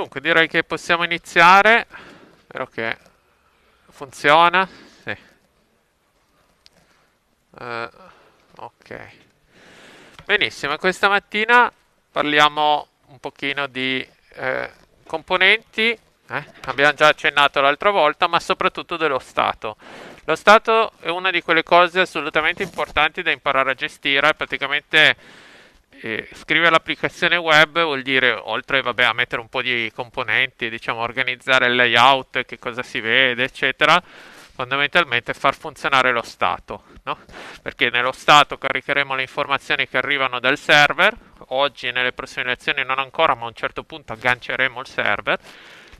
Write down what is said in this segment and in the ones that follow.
Dunque direi che possiamo iniziare, spero che funziona, sì. Uh, ok. Benissimo, questa mattina parliamo un pochino di eh, componenti, eh? abbiamo già accennato l'altra volta, ma soprattutto dello stato. Lo stato è una di quelle cose assolutamente importanti da imparare a gestire, praticamente scrivere l'applicazione web vuol dire, oltre vabbè, a mettere un po' di componenti, diciamo, organizzare il layout, che cosa si vede, eccetera, fondamentalmente far funzionare lo stato, no? perché nello stato caricheremo le informazioni che arrivano dal server, oggi nelle prossime lezioni non ancora, ma a un certo punto agganceremo il server,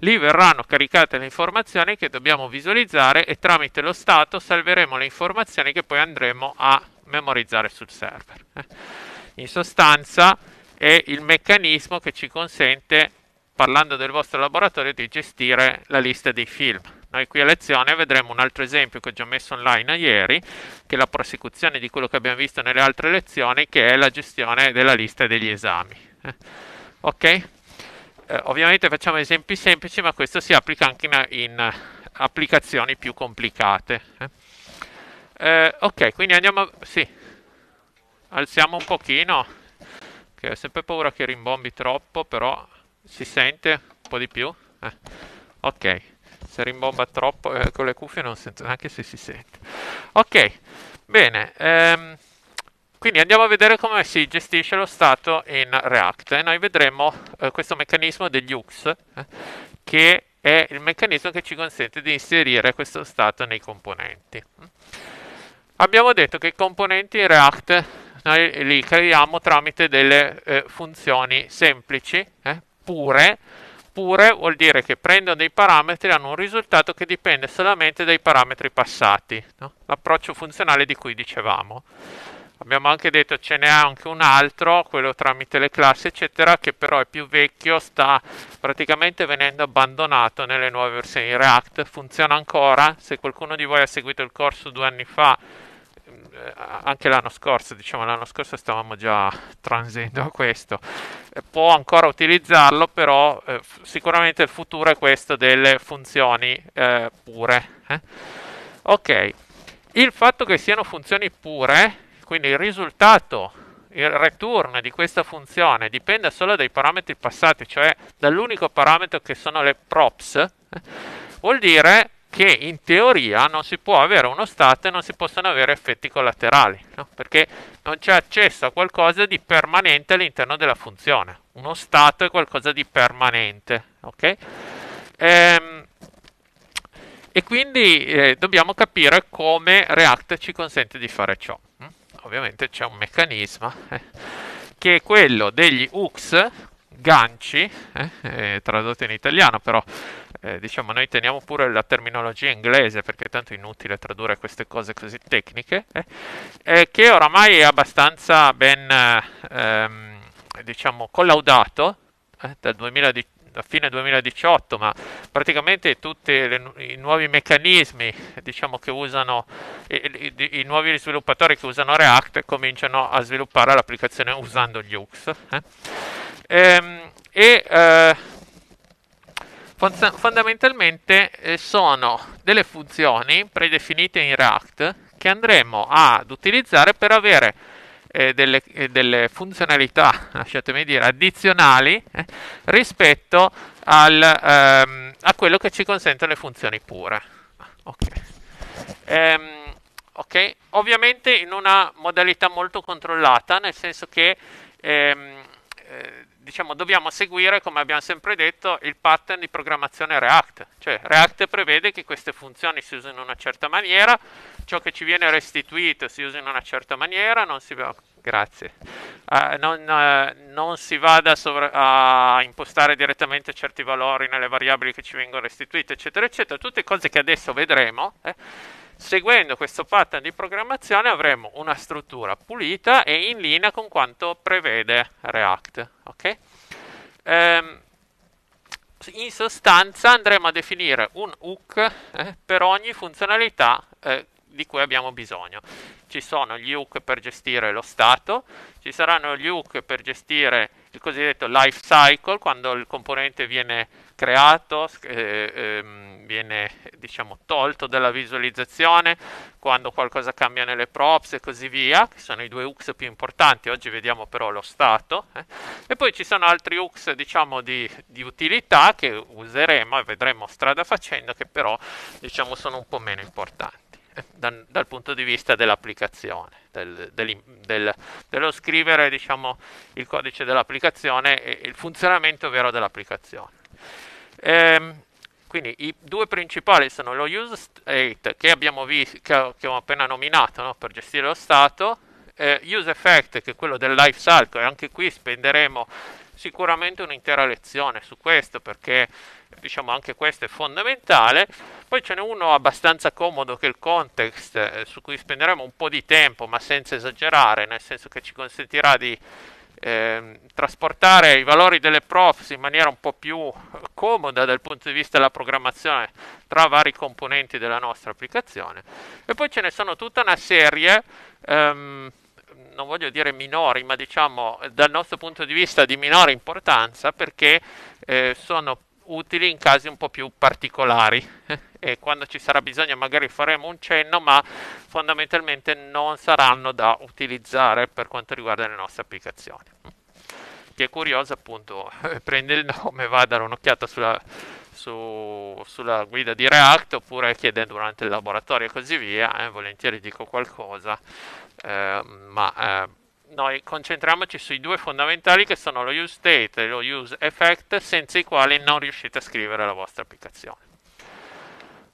lì verranno caricate le informazioni che dobbiamo visualizzare e tramite lo stato salveremo le informazioni che poi andremo a memorizzare sul server. Eh? In sostanza è il meccanismo che ci consente, parlando del vostro laboratorio, di gestire la lista dei film. Noi qui a lezione vedremo un altro esempio che ho già messo online ieri, che è la prosecuzione di quello che abbiamo visto nelle altre lezioni, che è la gestione della lista degli esami. Eh. Ok? Eh, ovviamente facciamo esempi semplici, ma questo si applica anche in, in applicazioni più complicate. Eh. eh ok, quindi andiamo... A... Sì alziamo un pochino, che ho sempre paura che rimbombi troppo, però si sente un po' di più. Eh. Ok, se rimbomba troppo eh, con le cuffie non sento neanche se si sente. Ok, bene. Ehm, quindi andiamo a vedere come si gestisce lo stato in React. E noi vedremo eh, questo meccanismo degli UX, eh, che è il meccanismo che ci consente di inserire questo stato nei componenti. Abbiamo detto che i componenti in React noi li creiamo tramite delle eh, funzioni semplici, eh, pure, pure vuol dire che prendono dei parametri e hanno un risultato che dipende solamente dai parametri passati, no? l'approccio funzionale di cui dicevamo. Abbiamo anche detto ce n'è anche un altro, quello tramite le classi eccetera, che però è più vecchio, sta praticamente venendo abbandonato nelle nuove versioni React, funziona ancora, se qualcuno di voi ha seguito il corso due anni fa eh, anche l'anno scorso, diciamo l'anno scorso stavamo già transendo a questo, eh, può ancora utilizzarlo, però eh, sicuramente il futuro è questo delle funzioni eh, pure. Eh? Ok, il fatto che siano funzioni pure, quindi il risultato, il return di questa funzione dipende solo dai parametri passati, cioè dall'unico parametro che sono le props, eh, vuol dire che in teoria non si può avere uno stato e non si possono avere effetti collaterali, no? perché non c'è accesso a qualcosa di permanente all'interno della funzione. Uno stato è qualcosa di permanente, ok? Ehm, e quindi eh, dobbiamo capire come React ci consente di fare ciò. Hm? Ovviamente c'è un meccanismo eh, che è quello degli UX, ganci, eh, eh tradotto in italiano, però eh, diciamo noi teniamo pure la terminologia inglese perché è tanto inutile tradurre queste cose così tecniche, eh, eh che oramai è abbastanza ben ehm, diciamo collaudato eh, dal 2018 a fine 2018, ma praticamente tutti i nuovi meccanismi diciamo, che usano i, i, i, nuovi sviluppatori che usano React cominciano a sviluppare l'applicazione usando Lux. Eh? Ehm, e eh, fondamentalmente eh, sono delle funzioni predefinite in React che andremo ad utilizzare per avere eh, delle, eh, delle, funzionalità, lasciatemi dire, addizionali eh, rispetto al, ehm, a quello che ci consentono le funzioni pure. Okay. Ehm, ok, ovviamente in una modalità molto controllata, nel senso che ehm, eh, diciamo, dobbiamo seguire, come abbiamo sempre detto, il pattern di programmazione React. Cioè, React prevede che queste funzioni si usino in una certa maniera, ciò che ci viene restituito si usa in una certa maniera, non si, grazie, uh, non, uh, non si vada sovra- a impostare direttamente certi valori nelle variabili che ci vengono restituite, eccetera, eccetera. Tutte cose che adesso vedremo. Eh Seguendo questo pattern di programmazione avremo una struttura pulita e in linea con quanto prevede React. Okay? Ehm, in sostanza andremo a definire un hook eh, per ogni funzionalità eh, di cui abbiamo bisogno. Ci sono gli hook per gestire lo stato, ci saranno gli hook per gestire il cosiddetto life cycle, quando il componente viene creato eh, ehm, viene diciamo tolto dalla visualizzazione quando qualcosa cambia nelle props e così via che sono i due hooks più importanti oggi vediamo però lo stato eh. e poi ci sono altri hooks diciamo di, di utilità che useremo e vedremo strada facendo che però diciamo sono un po' meno importanti eh, dal, dal, punto di vista dell'applicazione, del, del, del, dello scrivere diciamo, il codice dell'applicazione e il funzionamento vero dell'applicazione. Ehm, quindi i due principali sono lo use state che abbiamo visto, che, che ho appena nominato no? per gestire lo stato, eh, use effect che è quello del life cycle, e anche qui spenderemo sicuramente un'intera lezione su questo perché diciamo anche questo è fondamentale. Poi ce n'è uno abbastanza comodo che è il context eh, su cui spenderemo un po' di tempo ma senza esagerare, nel senso che ci consentirà di eh, trasportare i valori delle profs in maniera un po' più comoda dal punto di vista della programmazione tra vari componenti della nostra applicazione. E poi ce ne sono tutta una serie, ehm, non voglio dire minori, ma diciamo dal nostro punto di vista di minore importanza perché eh, sono utili in casi un po' più particolari e quando ci sarà bisogno magari faremo un cenno, ma fondamentalmente non saranno da utilizzare per quanto riguarda le nostre applicazioni. Chi è curioso appunto prende il nome, va a dare un'occhiata sulla, su, sulla guida di React oppure chiede durante il laboratorio e così via, eh, volentieri dico qualcosa, eh, ma eh, noi concentriamoci sui due fondamentali che sono lo use state e lo use effect senza i quali non riuscite a scrivere la vostra applicazione.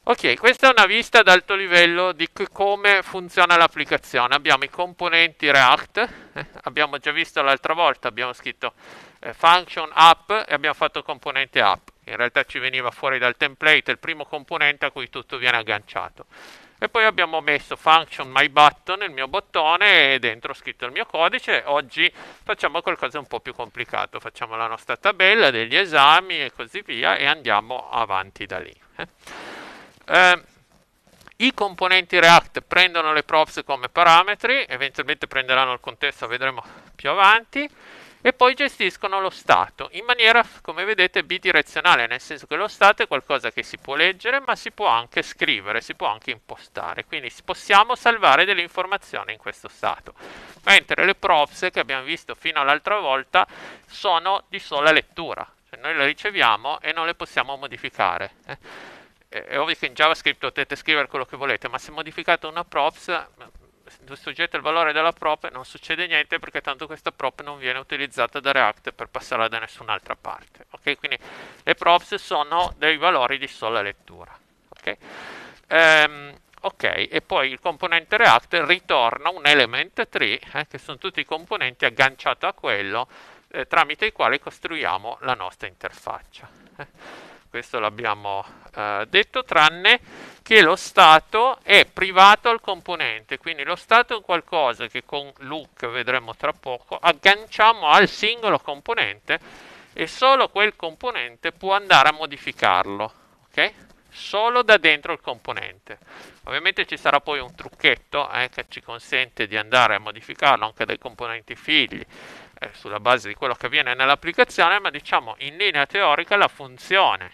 Ok, questa è una vista ad alto livello di come funziona l'applicazione. Abbiamo i componenti React, eh, abbiamo già visto l'altra volta, abbiamo scritto eh, function app e abbiamo fatto componente app. In realtà ci veniva fuori dal template il primo componente a cui tutto viene agganciato e poi abbiamo messo function my button, il mio bottone, e dentro ho scritto il mio codice. Oggi facciamo qualcosa un po' più complicato, facciamo la nostra tabella degli esami e così via e andiamo avanti da lì. Eh. Eh, i componenti React prendono le props come parametri, eventualmente prenderanno il contesto, vedremo più avanti, e poi gestiscono lo stato in maniera, come vedete, bidirezionale, nel senso che lo stato è qualcosa che si può leggere, ma si può anche scrivere, si può anche impostare, quindi possiamo salvare delle informazioni in questo stato. Mentre le props che abbiamo visto fino all'altra volta sono di sola lettura, cioè noi le riceviamo e non le possiamo modificare. Eh? è ovvio che in JavaScript potete scrivere quello che volete, ma se modificate una props, distruggete il valore della prop non succede niente perché tanto questa prop non viene utilizzata da React per passarla da nessun'altra parte. Okay? Quindi le props sono dei valori di sola lettura. Okay? Um, ok, e poi il componente React ritorna un element tree, eh, che sono tutti i componenti agganciati a quello eh, tramite i quali costruiamo la nostra interfaccia. Eh questo l'abbiamo eh, detto, tranne che lo Stato è privato al componente, quindi lo Stato è qualcosa che con look vedremo tra poco, agganciamo al singolo componente e solo quel componente può andare a modificarlo, ok? Solo da dentro il componente. Ovviamente ci sarà poi un trucchetto eh, che ci consente di andare a modificarlo anche dai componenti figli eh, sulla base di quello che avviene nell'applicazione, ma diciamo in linea teorica la funzione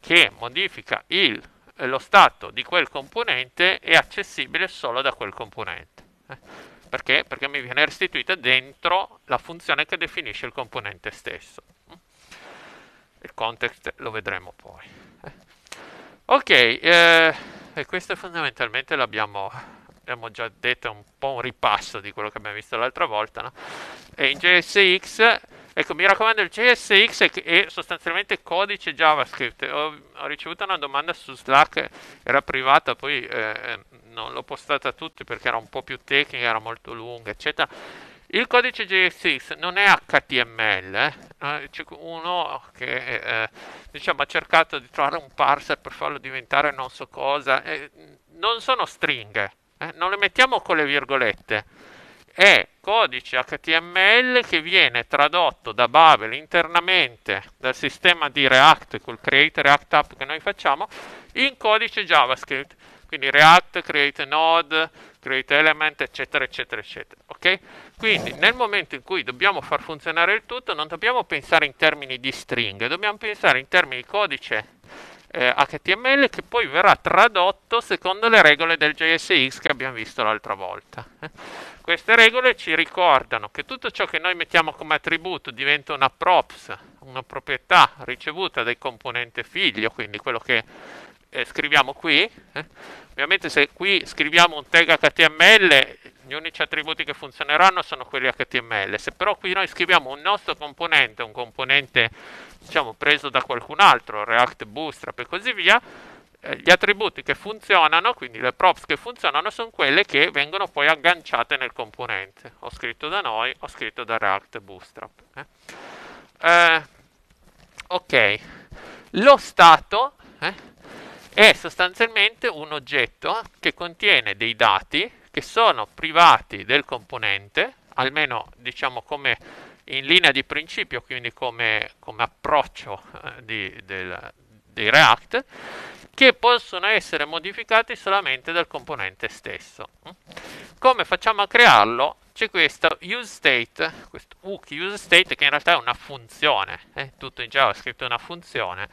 che modifica il, eh, lo stato di quel componente è accessibile solo da quel componente. Eh? Perché? Perché mi viene restituita dentro la funzione che definisce il componente stesso. Eh. Il context lo vedremo poi. Eh. Ok, eh, e questo fondamentalmente l'abbiamo abbiamo già detto un po' un ripasso di quello che abbiamo visto l'altra volta, no? E in JSX, ecco, mi raccomando, il JSX è, è sostanzialmente codice JavaScript. Ho, ho, ricevuto una domanda su Slack, era privata, poi eh, non l'ho postata a tutti perché era un po' più tecnica, era molto lunga, eccetera. Il codice JSX non è HTML, eh. eh? c'è uno che eh, diciamo, ha cercato di trovare un parser per farlo diventare non so cosa, eh, non sono stringhe, eh, non le mettiamo con le virgolette, è codice HTML che viene tradotto da Babel internamente dal sistema di React col create React app che noi facciamo in codice JavaScript. Quindi React, create node, create element, eccetera, eccetera, eccetera. Ok? Quindi nel momento in cui dobbiamo far funzionare il tutto, non dobbiamo pensare in termini di stringhe, dobbiamo pensare in termini di codice eh, HTML che poi verrà tradotto secondo le regole del JSX che abbiamo visto l'altra volta. Queste regole ci ricordano che tutto ciò che noi mettiamo come attributo diventa una props, una proprietà ricevuta dal componente figlio, quindi quello che eh, scriviamo qui. Eh. Ovviamente se qui scriviamo un tag HTML gli unici attributi che funzioneranno sono quelli HTML. Se però qui noi scriviamo un nostro componente, un componente diciamo preso da qualcun altro, React Bootstrap e così via, eh, gli attributi che funzionano, quindi le props che funzionano, sono quelle che vengono poi agganciate nel componente. Ho scritto da noi, ho scritto da React Bootstrap. Eh? Eh, ok, lo stato eh, è sostanzialmente un oggetto che contiene dei dati che sono privati del componente, almeno diciamo come in linea di principio, quindi come, come approccio eh, di, del, dei React, che possono essere modificati solamente dal componente stesso. Come facciamo a crearlo? C'è questo useState, questo useState che in realtà è una funzione, eh? tutto in JavaScript è una funzione,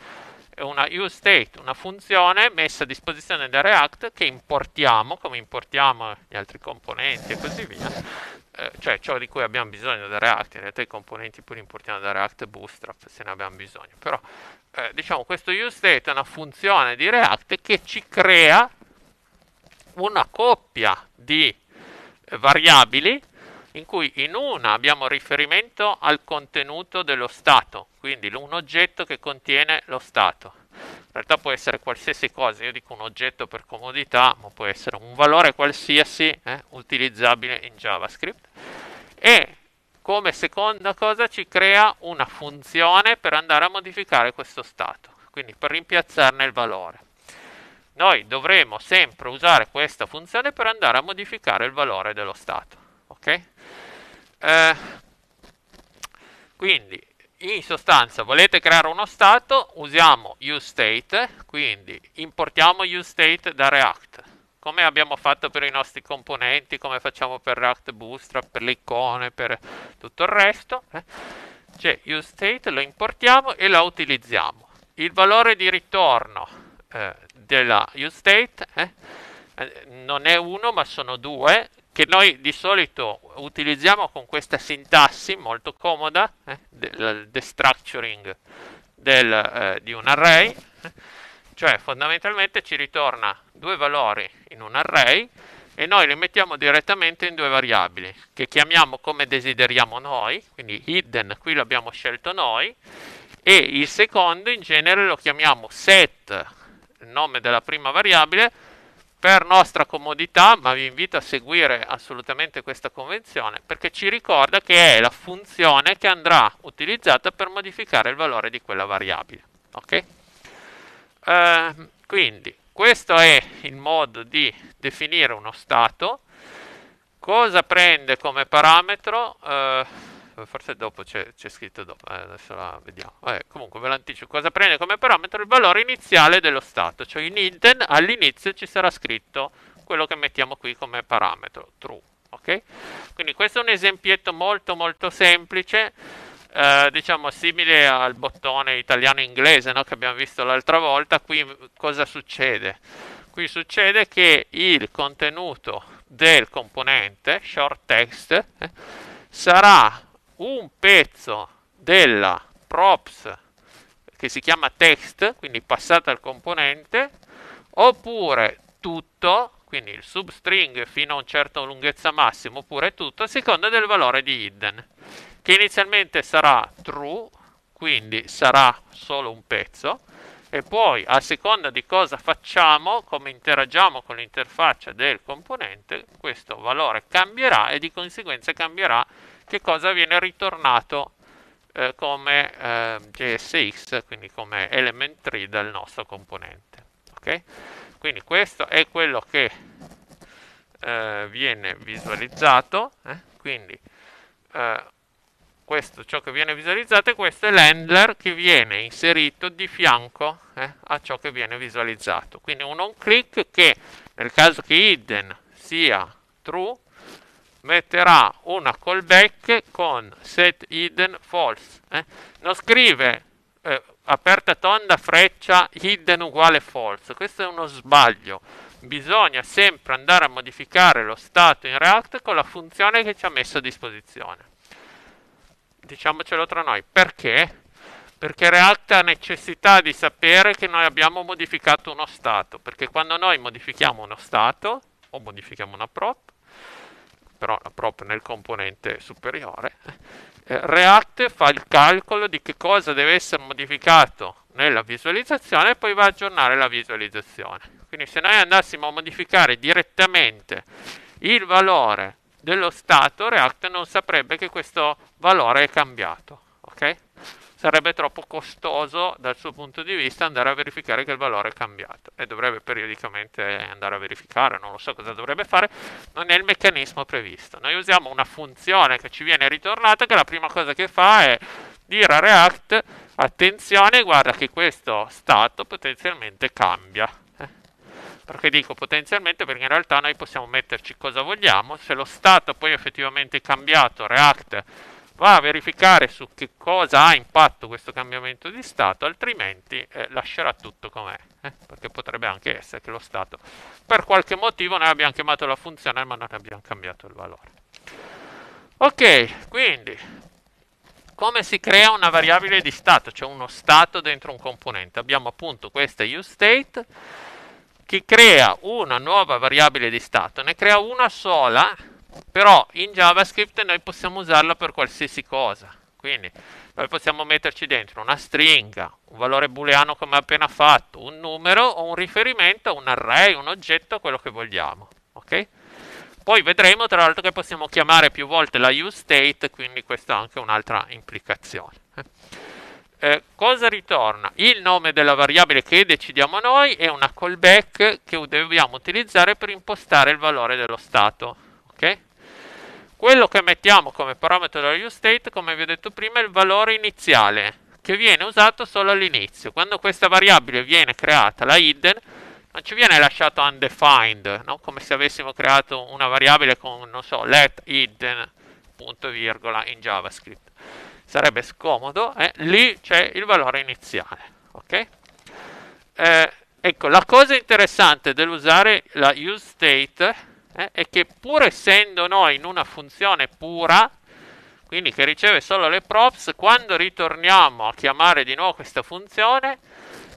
è una useState, una funzione messa a disposizione da React che importiamo, come importiamo gli altri componenti e così via, eh, cioè ciò di cui abbiamo bisogno da React, in realtà i componenti li importiamo da React Bootstrap se ne abbiamo bisogno, però eh, diciamo questo useState è una funzione di React che ci crea una coppia di variabili in cui in una abbiamo riferimento al contenuto dello stato, quindi un oggetto che contiene lo stato. In realtà può essere qualsiasi cosa, io dico un oggetto per comodità, ma può essere un valore qualsiasi eh, utilizzabile in JavaScript. E come seconda cosa ci crea una funzione per andare a modificare questo stato, quindi per rimpiazzarne il valore noi dovremo sempre usare questa funzione per andare a modificare il valore dello stato. Okay? Eh, quindi, in sostanza, volete creare uno stato, usiamo useState, quindi importiamo useState da React. Come abbiamo fatto per i nostri componenti, come facciamo per React Bootstrap, per le icone, per tutto il resto. Eh? C'è cioè, useState, lo importiamo e lo utilizziamo. Il valore di ritorno eh, della useState eh, eh, non è 1, ma sono 2, che noi di solito utilizziamo con questa sintassi molto comoda eh, del destructuring del, eh, di un array, eh, cioè fondamentalmente ci ritorna due valori in un array e noi li mettiamo direttamente in due variabili che chiamiamo come desideriamo noi, quindi hidden qui l'abbiamo scelto noi e il secondo in genere lo chiamiamo set, nome della prima variabile, per nostra comodità, ma vi invito a seguire assolutamente questa convenzione perché ci ricorda che è la funzione che andrà utilizzata per modificare il valore di quella variabile. Ok? Uh, quindi questo è il modo di definire uno stato. Cosa prende come parametro? Uh, forse dopo c'è, scritto dopo, eh, adesso la vediamo. Vabbè, comunque ve l'anticipo, cosa prende come parametro il valore iniziale dello stato, cioè in hidden all'inizio ci sarà scritto quello che mettiamo qui come parametro, true, ok? Quindi questo è un esempietto molto molto semplice, eh, diciamo simile al bottone italiano-inglese no? che abbiamo visto l'altra volta, qui cosa succede? Qui succede che il contenuto del componente short text eh, sarà un pezzo della props che si chiama text, quindi passata al componente, oppure tutto, quindi il substring fino a un certo lunghezza massima, oppure tutto, a seconda del valore di hidden, che inizialmente sarà true, quindi sarà solo un pezzo, e poi a seconda di cosa facciamo, come interagiamo con l'interfaccia del componente, questo valore cambierà e di conseguenza cambierà che cosa viene ritornato eh, come eh, JSX, quindi come element tree del nostro componente. Okay? Quindi questo è quello che eh, viene visualizzato, eh? quindi eh, questo, ciò che viene visualizzato e questo è l'handler che viene inserito di fianco eh, a ciò che viene visualizzato. Quindi un on click che nel caso che hidden sia true metterà una callback con set hidden false. Eh? Non scrive eh, aperta tonda freccia hidden uguale false. Questo è uno sbaglio. Bisogna sempre andare a modificare lo stato in React con la funzione che ci ha messo a disposizione. Diciamocelo tra noi. Perché? Perché React ha necessità di sapere che noi abbiamo modificato uno stato. Perché quando noi modifichiamo uno stato, o modifichiamo una prop, però la prop nel componente superiore, eh, React fa il calcolo di che cosa deve essere modificato nella visualizzazione e poi va a aggiornare la visualizzazione. Quindi se noi andassimo a modificare direttamente il valore dello stato, React non saprebbe che questo valore è cambiato. Okay? sarebbe troppo costoso dal suo punto di vista andare a verificare che il valore è cambiato e dovrebbe periodicamente andare a verificare, non lo so cosa dovrebbe fare, non è il meccanismo previsto. Noi usiamo una funzione che ci viene ritornata che la prima cosa che fa è dire a React attenzione, guarda che questo stato potenzialmente cambia. Eh? Perché dico potenzialmente? Perché in realtà noi possiamo metterci cosa vogliamo, se lo stato poi effettivamente è cambiato, React va a verificare su che cosa ha impatto questo cambiamento di Stato, altrimenti eh, lascerà tutto com'è, eh? perché potrebbe anche essere che lo Stato per qualche motivo noi abbiamo chiamato la funzione ma non abbiamo cambiato il valore. Ok, quindi come si crea una variabile di Stato, cioè uno Stato dentro un componente? Abbiamo appunto questa useState che crea una nuova variabile di Stato, ne crea una sola però in JavaScript noi possiamo usarla per qualsiasi cosa. Quindi noi possiamo metterci dentro una stringa, un valore booleano come appena fatto, un numero o un riferimento, un array, un oggetto, quello che vogliamo. Ok? Poi vedremo tra l'altro che possiamo chiamare più volte la useState, quindi questa è anche un'altra implicazione. Eh. eh, cosa ritorna? Il nome della variabile che decidiamo noi è una callback che dobbiamo utilizzare per impostare il valore dello stato ok? Quello che mettiamo come parametro della useState, come vi ho detto prima, è il valore iniziale, che viene usato solo all'inizio. Quando questa variabile viene creata, la hidden, non ci viene lasciato undefined, no? come se avessimo creato una variabile con, non so, let hidden, punto virgola, in JavaScript. Sarebbe scomodo, eh? lì c'è il valore iniziale, ok? Eh, ecco, la cosa interessante dell'usare la useState eh, è che pur essendo noi in una funzione pura, quindi che riceve solo le props, quando ritorniamo a chiamare di nuovo questa funzione,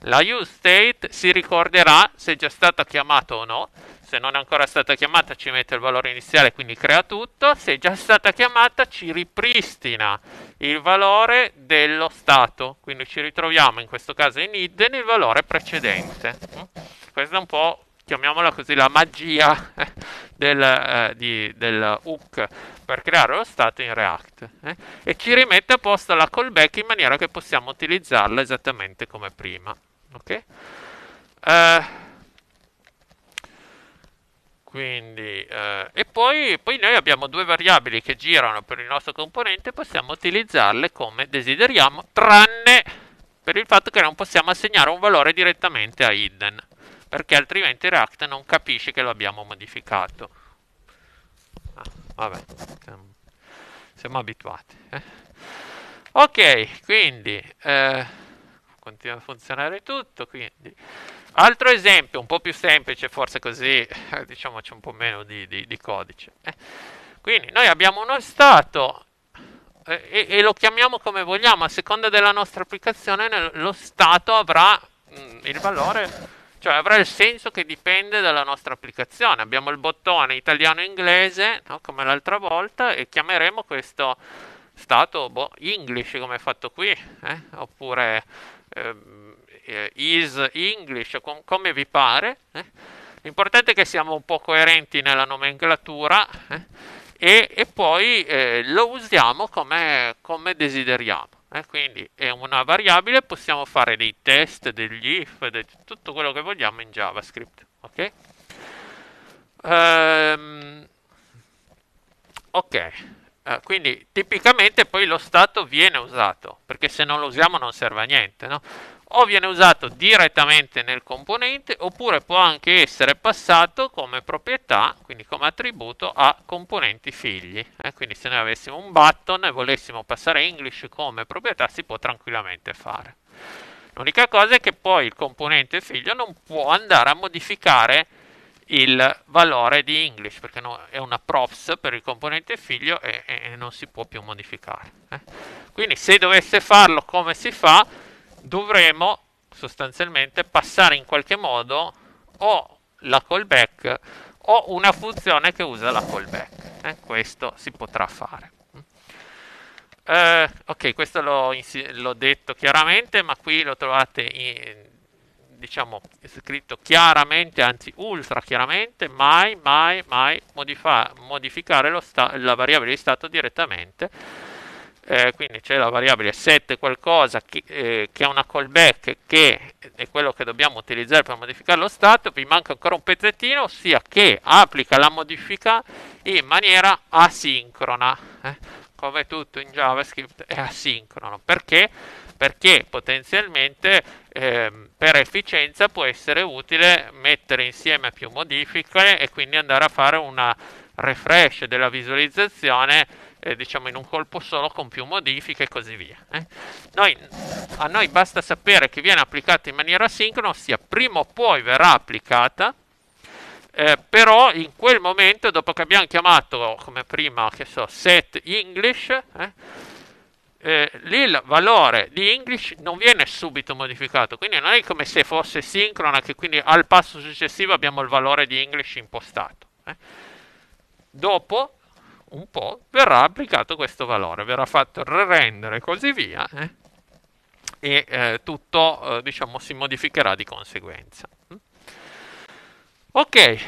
la useState si ricorderà se è già stata chiamata o no. Se non è ancora stata chiamata ci mette il valore iniziale, quindi crea tutto. Se è già stata chiamata ci ripristina il valore dello stato. Quindi ci ritroviamo in questo caso in id nel valore precedente. Mm? Questo è un po' chiamiamola così, la magia del, eh, di, del hook per creare lo stato in React eh? e ci rimette a posto la callback in maniera che possiamo utilizzarla esattamente come prima. Ok? Eh, quindi, eh, e poi, poi, noi abbiamo due variabili che girano per il nostro componente, possiamo utilizzarle come desideriamo, tranne per il fatto che non possiamo assegnare un valore direttamente a hidden perché altrimenti React non capisce che lo abbiamo modificato. Ah, vabbè, siamo, siamo abituati. Eh? Ok, quindi eh, continua a funzionare tutto. Quindi. Altro esempio, un po' più semplice, forse così eh, diciamo c'è un po' meno di, di, di codice. Eh. Quindi noi abbiamo uno stato eh, e, e, lo chiamiamo come vogliamo, a seconda della nostra applicazione lo stato avrà mh, mm, il valore cioè avrà il senso che dipende dalla nostra applicazione. Abbiamo il bottone italiano-inglese, no? come l'altra volta, e chiameremo questo stato boh, English come è fatto qui, eh? oppure ehm, eh, is English, com- come vi pare. Eh? L'importante è che siamo un po' coerenti nella nomenclatura eh? e, e, poi eh, lo usiamo come, come desideriamo. E eh, quindi è una variabile, possiamo fare dei test, degli if, de tutto quello che vogliamo in JavaScript. Ok? Um, ok, uh, quindi tipicamente poi lo stato viene usato, perché se non lo usiamo non serve a niente, no? o viene usato direttamente nel componente oppure può anche essere passato come proprietà, quindi come attributo a componenti figli. Eh? Quindi se noi avessimo un button e volessimo passare English come proprietà si può tranquillamente fare. L'unica cosa è che poi il componente figlio non può andare a modificare il valore di English perché no, è una props per il componente figlio e, e non si può più modificare. Eh? Quindi se dovesse farlo come si fa dovremo sostanzialmente passare in qualche modo o la callback o una funzione che usa la callback. Eh, questo si potrà fare. Eh, ok, questo l'ho, l'ho, detto chiaramente, ma qui lo trovate in, diciamo scritto chiaramente, anzi ultra chiaramente, mai, mai, mai modifa- modificare sta- la variabile di stato direttamente eh, quindi c'è la variabile set qualcosa che, eh, che, ha una callback che è quello che dobbiamo utilizzare per modificare lo stato, vi manca ancora un pezzettino, ossia che applica la modifica in maniera asincrona. Eh? Come tutto in JavaScript è asincrono. Perché? Perché potenzialmente ehm, per efficienza può essere utile mettere insieme più modifiche e quindi andare a fare una refresh della visualizzazione eh, diciamo in un colpo solo con più modifiche e così via. Eh. Noi, a noi basta sapere che viene applicata in maniera sincrona, ossia prima o poi verrà applicata, eh, però in quel momento, dopo che abbiamo chiamato come prima, che so, set English, eh, lì eh, il valore di English non viene subito modificato, quindi non è come se fosse sincrona, che quindi al passo successivo abbiamo il valore di English impostato. Eh. Dopo un po', verrà applicato questo valore, verrà fatto re-render e così via, eh? e eh, tutto eh, diciamo, si modificherà di conseguenza. Ok,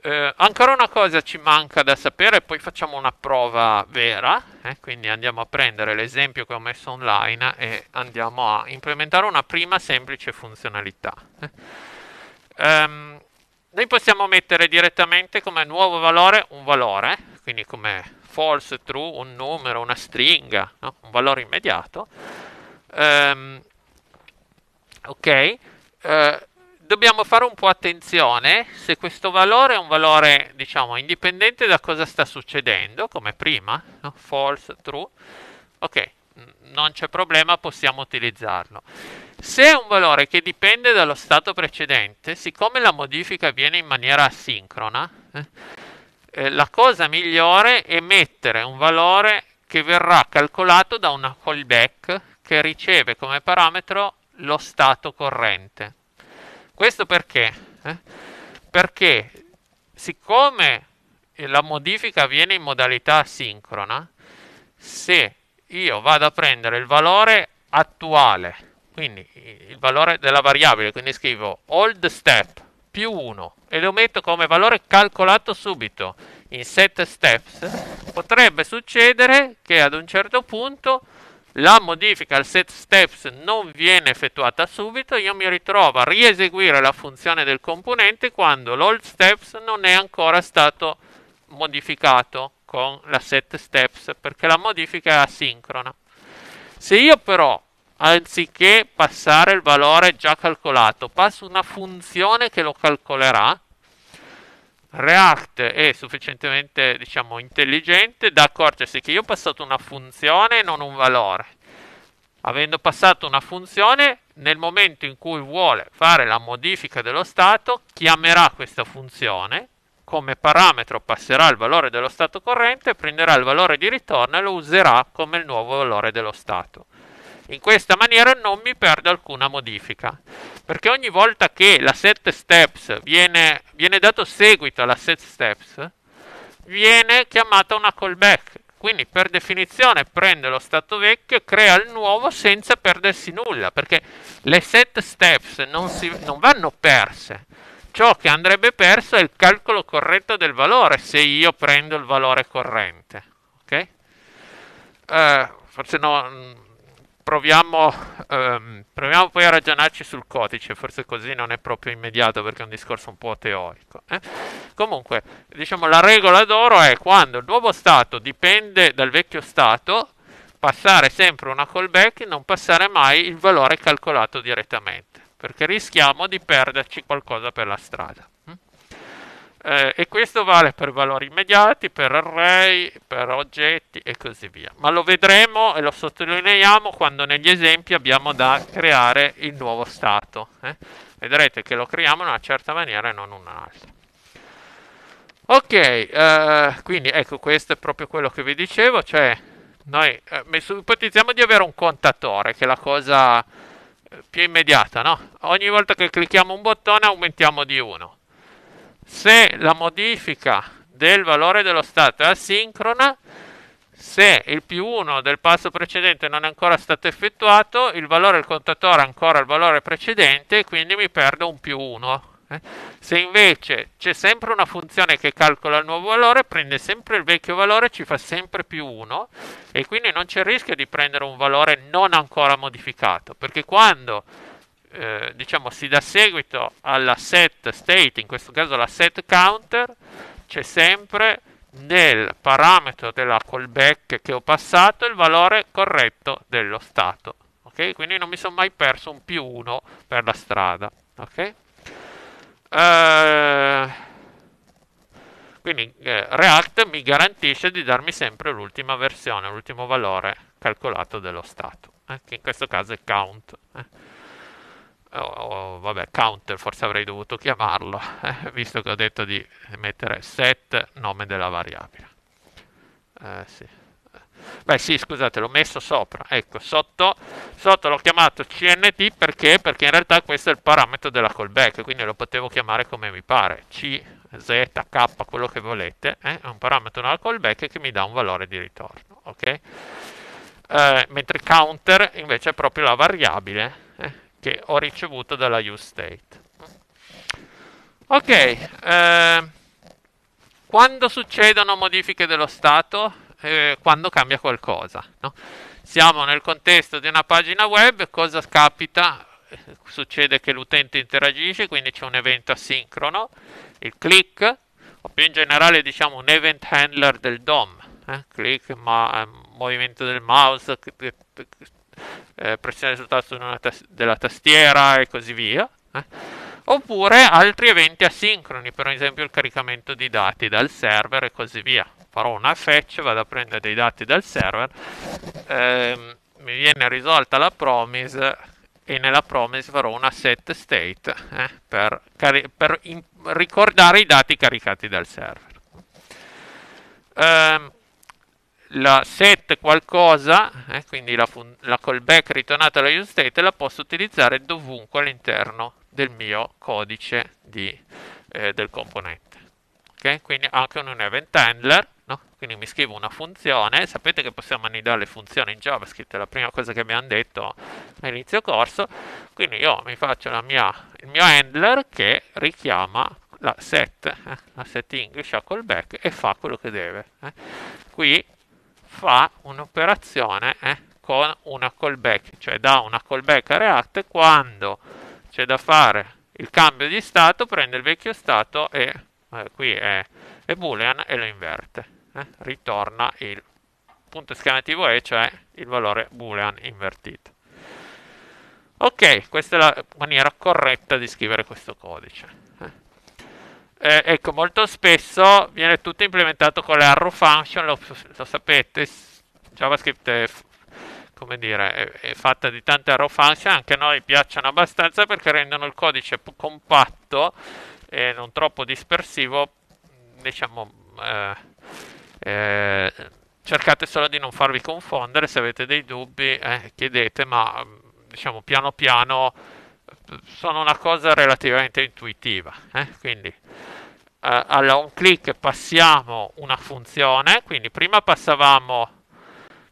eh, ancora una cosa ci manca da sapere, poi facciamo una prova vera, eh, quindi andiamo a prendere l'esempio che ho messo online e andiamo a implementare una prima semplice funzionalità. Um, noi possiamo mettere direttamente come nuovo valore un valore, quindi come false, true, un numero, una stringa, no? un valore immediato. Um, ok? Uh, dobbiamo fare un po' attenzione se questo valore è un valore, diciamo, indipendente da cosa sta succedendo, come prima, no? false, true. Ok, non c'è problema, possiamo utilizzarlo. Se è un valore che dipende dallo stato precedente, siccome la modifica avviene in maniera asincrona, eh, eh, la cosa migliore è mettere un valore che verrà calcolato da una callback che riceve come parametro lo stato corrente. Questo perché? Eh? Perché siccome la modifica avviene in modalità asincrona, se io vado a prendere il valore attuale, quindi il valore della variabile, quindi scrivo old step più 1 e lo metto come valore calcolato subito in set steps, potrebbe succedere che ad un certo punto la modifica al set steps non viene effettuata subito, io mi ritrovo a rieseguire la funzione del componente quando l'old steps non è ancora stato modificato con la set steps perché la modifica è asincrona. Se io però anziché passare il valore già calcolato, passo una funzione che lo calcolerà, React è sufficientemente diciamo, intelligente da accorgersi che io ho passato una funzione e non un valore. Avendo passato una funzione, nel momento in cui vuole fare la modifica dello stato, chiamerà questa funzione come parametro passerà il valore dello stato corrente, prenderà il valore di ritorno e lo userà come il nuovo valore dello stato. In questa maniera non mi perdo alcuna modifica, perché ogni volta che la set steps viene, viene dato seguito alla set steps, viene chiamata una callback. Quindi per definizione prende lo stato vecchio e crea il nuovo senza perdersi nulla, perché le set steps non, si, non vanno perse, ciò che andrebbe perso è il calcolo corretto del valore se io prendo il valore corrente. Ok? Eh, forse no, mm, proviamo, ehm, proviamo, poi a ragionarci sul codice, forse così non è proprio immediato perché è un discorso un po' teorico. Eh? Comunque, diciamo la regola d'oro è quando il nuovo stato dipende dal vecchio stato, passare sempre una callback e non passare mai il valore calcolato direttamente perché rischiamo di perderci qualcosa per la strada. Mm? Eh, e questo vale per valori immediati, per array, per oggetti e così via. Ma lo vedremo e lo sottolineiamo quando negli esempi abbiamo da creare il nuovo stato. Eh? Vedrete che lo creiamo in una certa maniera e non un'altra. Ok, eh, quindi ecco questo è proprio quello che vi dicevo, cioè noi eh, ipotizziamo di avere un contatore, che è la cosa più immediata, no? Ogni volta che clicchiamo un bottone aumentiamo di 1. Se la modifica del valore dello stato è asincrona, se il più 1 del passo precedente non è ancora stato effettuato, il valore del contatore è ancora il valore precedente, quindi mi perdo un più 1. Eh? Se invece c'è sempre una funzione che calcola il nuovo valore, prende sempre il vecchio valore, ci fa sempre più 1 e quindi non c'è il rischio di prendere un valore non ancora modificato, perché quando eh, diciamo, si dà seguito alla set state, in questo caso la set counter, c'è sempre nel parametro della callback che ho passato il valore corretto dello stato. Okay? Quindi non mi sono mai perso un più 1 per la strada. Okay? Eh, quindi eh, React mi garantisce di darmi sempre l'ultima versione, l'ultimo valore calcolato dello stato, eh, che in questo caso è count. Eh. Oh, oh, vabbè, counter forse avrei dovuto chiamarlo, eh, visto che ho detto di mettere set nome della variabile. Sì. Beh sì, scusate, l'ho messo sopra. Ecco, sotto, sotto l'ho chiamato CNT perché? Perché in realtà questo è il parametro della callback, quindi lo potevo chiamare come mi pare. C, Z, K, quello che volete. Eh? È un parametro della callback che mi dà un valore di ritorno. Ok? Eh, mentre counter invece è proprio la variabile eh, che ho ricevuto dalla useState. Ok, eh, quando succedono modifiche dello stato? eh, quando cambia qualcosa. No? Siamo nel contesto di una pagina web, cosa capita? Succede che l'utente interagisce, quindi c'è un evento asincrono, il click, o più in generale diciamo un event handler del DOM, eh? click, ma, ehm, movimento del mouse, eh, pressione sul tasto della tastiera e così via. Eh? oppure altri eventi asincroni, per esempio il caricamento di dati dal server e così via. Farò una fetch, vado a prendere dei dati dal server, ehm, mi viene risolta la promise e nella promise farò una set state eh, per, per ricordare i dati caricati dal server. Ehm, la set qualcosa, eh, quindi la, la callback ritornata alla use state, la posso utilizzare dovunque all'interno del mio codice di, eh, del componente. Okay? Quindi anche un event handler, no? quindi mi scrivo una funzione, sapete che possiamo annidare le funzioni in JavaScript, è la prima cosa che abbiamo detto all'inizio corso, quindi io mi faccio mia, il mio handler che richiama la set, eh, la set English a callback e fa quello che deve. Eh. Qui fa un'operazione eh, con una callback, cioè dà una callback a React quando c'è da fare il cambio di stato, prende il vecchio stato e eh, qui è, è, boolean e lo inverte, eh? ritorna il punto esclamativo e, cioè il valore boolean invertito. Ok, questa è la maniera corretta di scrivere questo codice. Eh, eh ecco, molto spesso viene tutto implementato con le arrow function, lo, lo sapete, JavaScript è come dire, è, è, fatta di tante arrofanze, anche a noi piacciono abbastanza perché rendono il codice più compatto e non troppo dispersivo, diciamo, eh, eh, cercate solo di non farvi confondere, se avete dei dubbi eh, chiedete, ma diciamo piano piano sono una cosa relativamente intuitiva, eh, quindi eh, alla un click passiamo una funzione, quindi prima passavamo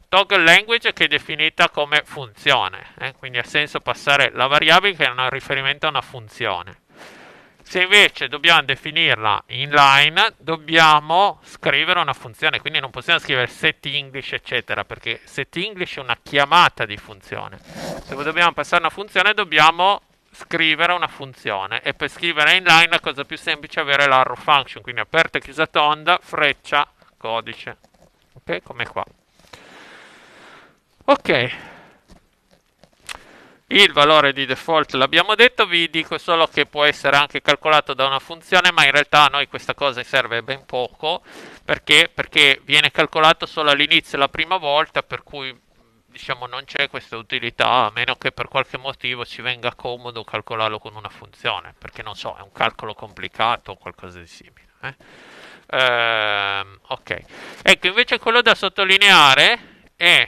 toggle language che è definita come funzione, eh? quindi ha senso passare la variabile che è un riferimento a una funzione. Se invece dobbiamo definirla inline, dobbiamo scrivere una funzione, quindi non possiamo scrivere set English, eccetera, perché set English è una chiamata di funzione. Se dobbiamo passare una funzione, dobbiamo scrivere una funzione e per scrivere inline la cosa più semplice è avere l'arrow function, quindi aperta e chiusa tonda, freccia, codice, ok? Come qua. Ok, il valore di default l'abbiamo detto, vi dico solo che può essere anche calcolato da una funzione, ma in realtà a noi questa cosa serve ben poco, perché, perché viene calcolato solo all'inizio la prima volta, per cui diciamo, non c'è questa utilità, a meno che per qualche motivo ci venga comodo calcolarlo con una funzione, perché non so, è un calcolo complicato o qualcosa di simile. Eh? Ehm, ok, ecco invece quello da sottolineare è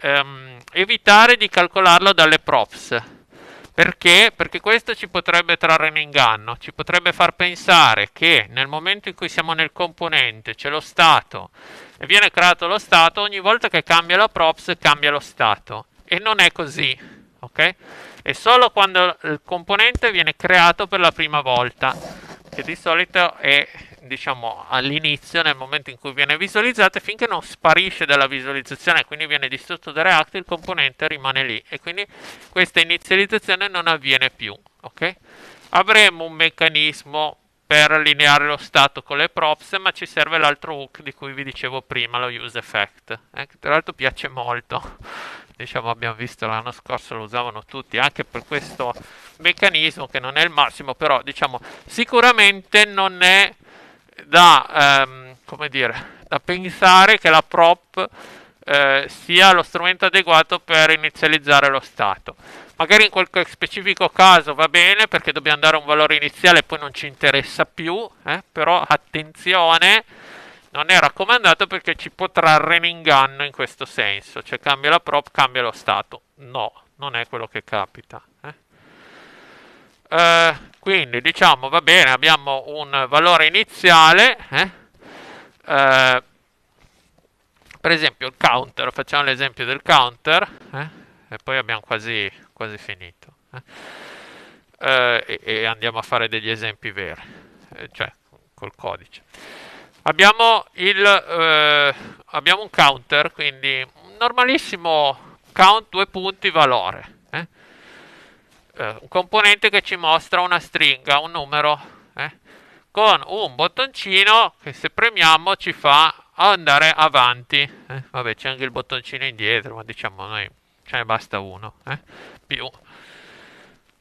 ehm, evitare di calcolarlo dalle props. Perché? Perché questo ci potrebbe trarre in inganno, ci potrebbe far pensare che nel momento in cui siamo nel componente c'è lo stato e viene creato lo stato, ogni volta che cambia la props cambia lo stato. E non è così, ok? È solo quando il componente viene creato per la prima volta, che di solito è diciamo all'inizio, nel momento in cui viene visualizzata, finché non sparisce dalla visualizzazione, quindi viene distrutto da React, il componente rimane lì e quindi questa inizializzazione non avviene più. Okay? Avremo un meccanismo per allineare lo stato con le props, ma ci serve l'altro hook di cui vi dicevo prima, lo use effect, eh, che tra l'altro piace molto. diciamo abbiamo visto l'anno scorso lo usavano tutti anche per questo meccanismo che non è il massimo, però diciamo sicuramente non è da, ehm, come dire, da pensare che la prop eh, sia lo strumento adeguato per inizializzare lo stato. Magari in quel specifico caso va bene perché dobbiamo dare un valore iniziale e poi non ci interessa più, eh? però attenzione, non è raccomandato perché ci può trarre in inganno in questo senso, cioè cambia la prop, cambia lo stato. No, non è quello che capita. Eh? Uh, quindi diciamo va bene abbiamo un valore iniziale eh? Eh, per esempio il counter facciamo l'esempio del counter eh? e poi abbiamo quasi, quasi finito eh? Eh, e, e, andiamo a fare degli esempi veri eh, cioè col codice abbiamo, il, abbiamo un counter quindi normalissimo count due punti valore eh, un componente che ci mostra una stringa, un numero, eh, con un bottoncino che se premiamo ci fa andare avanti. Eh. Vabbè, c'è anche il bottoncino indietro, ma diciamo noi ce ne basta uno. Eh, più.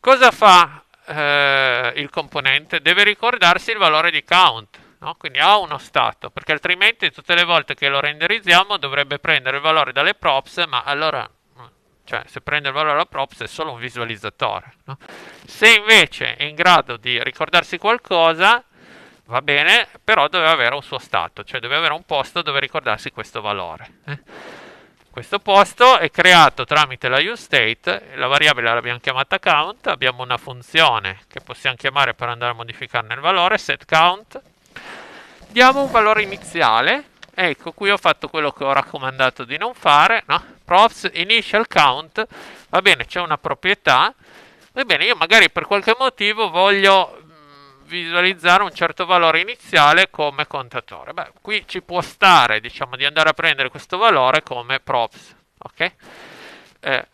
Cosa fa eh, il componente? Deve ricordarsi il valore di count. No? Quindi ha uno stato, perché altrimenti tutte le volte che lo renderizziamo dovrebbe prendere il valore dalle props, ma allora cioè se prende il valore alla props è solo un visualizzatore. No? Se invece è in grado di ricordarsi qualcosa, va bene, però deve avere un suo stato, cioè deve avere un posto dove ricordarsi questo valore. Eh? Questo posto è creato tramite la useState, la variabile l'abbiamo chiamata count, abbiamo una funzione che possiamo chiamare per andare a modificarne il valore, setCount, diamo un valore iniziale Ecco, qui ho fatto quello che ho raccomandato di non fare, no? Props initial count, va bene, c'è una proprietà, Ebbene, io magari per qualche motivo voglio mm, visualizzare un certo valore iniziale come contatore. Beh, qui ci può stare, diciamo, di andare a prendere questo valore come props, ok? Eh,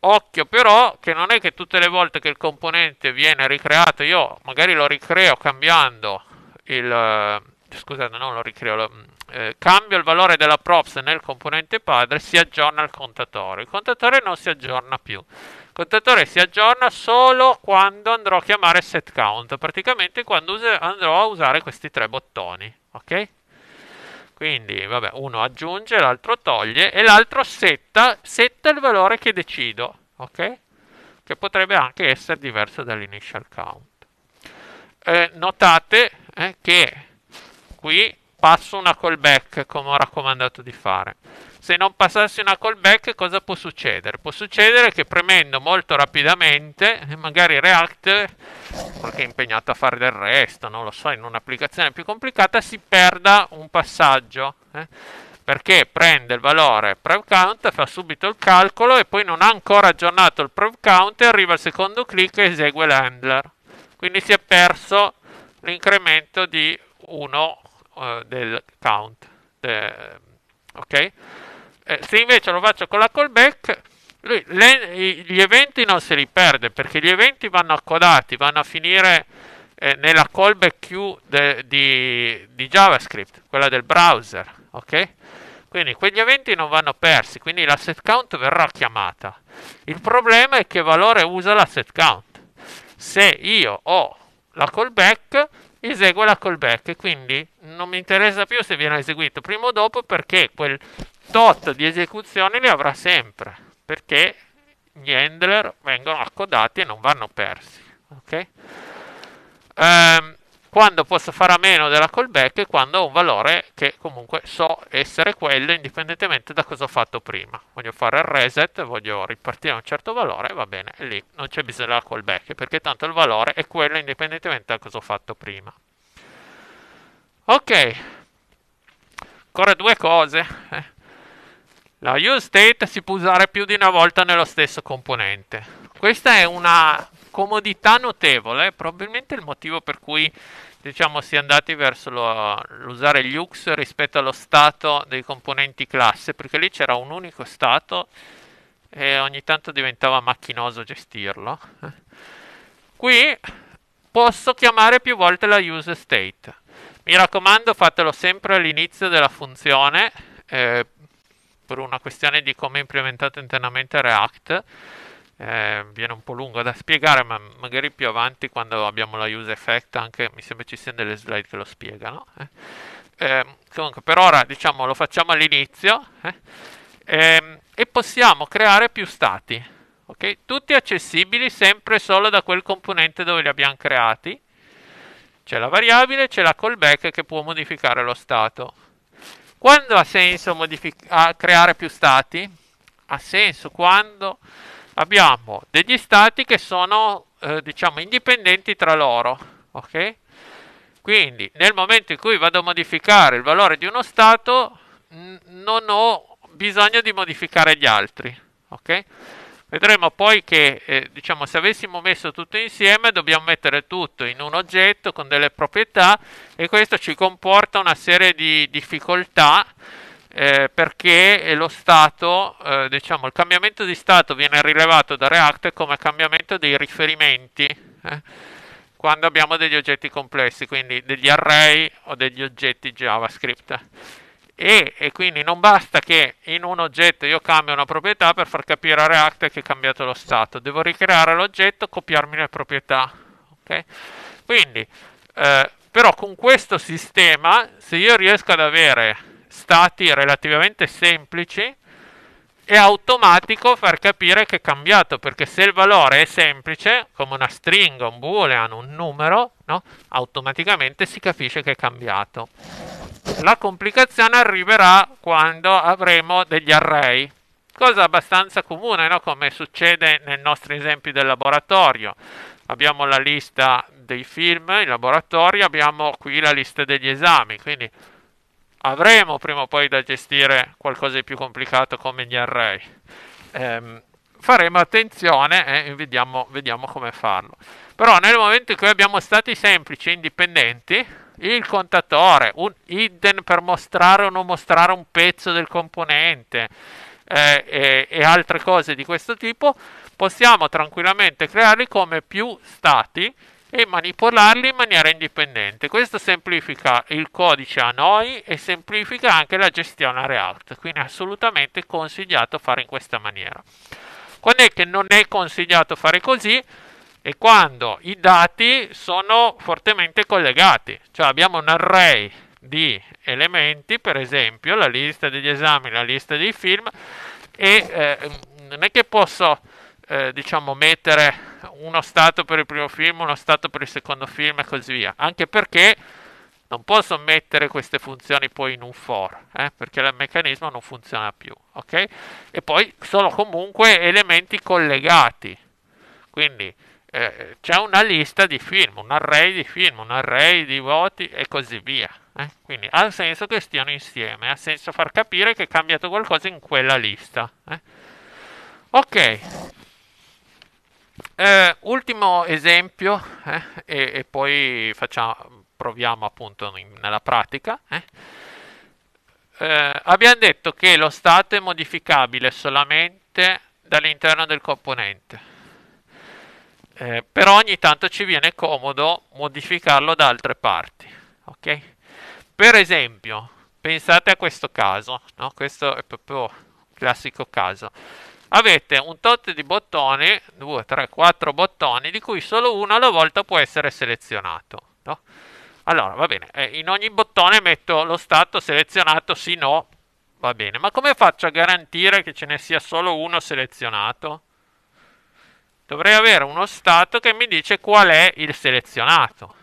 occhio però che non è che tutte le volte che il componente viene ricreato, io magari lo ricreo cambiando il scusate, non lo ricreo, lo, mm, eh, cambio il valore della props nel componente padre, si aggiorna il contatore. Il contatore non si aggiorna più. Il contatore si aggiorna solo quando andrò a chiamare set count, praticamente quando andrò a usare questi tre bottoni, ok? Quindi, vabbè, uno aggiunge, l'altro toglie e l'altro setta, setta il valore che decido, ok? Che potrebbe anche essere diverso dall'initial count. Eh, notate eh, che qui passo una callback come ho raccomandato di fare. Se non passassi una callback cosa può succedere? Può succedere che premendo molto rapidamente, eh, magari React, perché è impegnato a fare del resto, non lo so, in un'applicazione più complicata, si perda un passaggio. Eh? Perché prende il valore PrevCount, fa subito il calcolo e poi non ha ancora aggiornato il PrevCount e arriva al secondo clic e esegue l'handler. Quindi si è perso l'incremento di 1 eh, del count. De, ok? Eh, se invece lo faccio con la callback, lui, le, gli eventi non se li perde perché gli eventi vanno accodati, vanno a finire eh, nella callback queue de, di, di, JavaScript, quella del browser. Ok? Quindi quegli eventi non vanno persi, quindi la set count verrà chiamata. Il problema è che valore usa la set count. Se io ho la callback, esegue la callback e quindi non mi interessa più se viene eseguito prima o dopo perché quel tot di esecuzioni li avrà sempre perché gli handler vengono accodati e non vanno persi ok um, quando posso fare a meno della callback e quando ho un valore che comunque so essere quello indipendentemente da cosa ho fatto prima. Voglio fare il reset, voglio ripartire a un certo valore, va bene, lì non c'è bisogno della callback perché tanto il valore è quello indipendentemente da cosa ho fatto prima. Ok, ancora due cose. Eh. La useState si può usare più di una volta nello stesso componente. Questa è una comodità notevole, probabilmente il motivo per cui diciamo, si è andati verso lo, l'usare gli UX rispetto allo stato dei componenti classe, perché lì c'era un unico stato e ogni tanto diventava macchinoso gestirlo. Qui posso chiamare più volte la use state. Mi raccomando, fatelo sempre all'inizio della funzione eh, per una questione di come è implementato internamente React eh, viene un po' lungo da spiegare, ma magari più avanti quando abbiamo la use effect anche mi sembra ci siano delle slide che lo spiegano. Eh. Eh, comunque per ora diciamo lo facciamo all'inizio eh. ehm, e possiamo creare più stati. Okay? Tutti accessibili sempre solo da quel componente dove li abbiamo creati. C'è la variabile, c'è la callback che può modificare lo stato. Quando ha senso creare più stati? Ha senso quando abbiamo degli stati che sono eh, diciamo indipendenti tra loro ok quindi nel momento in cui vado a modificare il valore di uno stato non ho bisogno di modificare gli altri ok vedremo poi che eh, diciamo se avessimo messo tutto insieme dobbiamo mettere tutto in un oggetto con delle proprietà e questo ci comporta una serie di difficoltà eh, perché lo stato, eh, diciamo, il cambiamento di stato viene rilevato da React come cambiamento dei riferimenti eh, quando abbiamo degli oggetti complessi, quindi degli array o degli oggetti JavaScript. E, e, quindi non basta che in un oggetto io cambio una proprietà per far capire a React che è cambiato lo stato, devo ricreare l'oggetto, copiarmi le proprietà. Okay? Quindi, eh, però con questo sistema, se io riesco ad avere stati relativamente semplici è automatico far capire che è cambiato, perché se il valore è semplice, come una stringa, un boolean, un numero, no? automaticamente si capisce che è cambiato. La complicazione arriverà quando avremo degli array, cosa abbastanza comune, no? come succede nel nostro esempio del laboratorio. Abbiamo la lista dei film in laboratorio, abbiamo qui la lista degli esami, quindi avremo prima o poi da gestire qualcosa di più complicato come gli array. Ehm, faremo attenzione eh, e vediamo, vediamo, come farlo. Però nel momento in cui abbiamo stati semplici e indipendenti, il contatore, un hidden per mostrare o non mostrare un pezzo del componente eh, e, e altre cose di questo tipo, possiamo tranquillamente crearli come più stati e manipolarli in maniera indipendente. Questo semplifica il codice a noi e semplifica anche la gestione React, quindi è assolutamente consigliato fare in questa maniera. Quando è che non è consigliato fare così? È quando i dati sono fortemente collegati, cioè abbiamo un array di elementi, per esempio la lista degli esami, la lista dei film, e eh, non è che posso eh, diciamo mettere uno stato per il primo film, uno stato per il secondo film e così via, anche perché non posso mettere queste funzioni poi in un for, eh, perché il meccanismo non funziona più, ok? E poi sono comunque elementi collegati, quindi eh, c'è una lista di film, un array di film, un array di voti e così via. Eh? Quindi ha senso che stiano insieme, ha senso far capire che è cambiato qualcosa in quella lista. Eh? Ok. Eh, ultimo esempio, eh, e, e, poi facciamo, proviamo appunto in, nella pratica. Eh. eh abbiamo detto che lo stato è modificabile solamente dall'interno del componente. Eh, però ogni tanto ci viene comodo modificarlo da altre parti. Okay? Per esempio, pensate a questo caso, no? questo è proprio un classico caso avete un tot di bottoni, 2, 3, 4 bottoni, di cui solo uno alla volta può essere selezionato. No? Allora, va bene, eh, in ogni bottone metto lo stato selezionato, sì, no, va bene. Ma come faccio a garantire che ce ne sia solo uno selezionato? Dovrei avere uno stato che mi dice qual è il selezionato.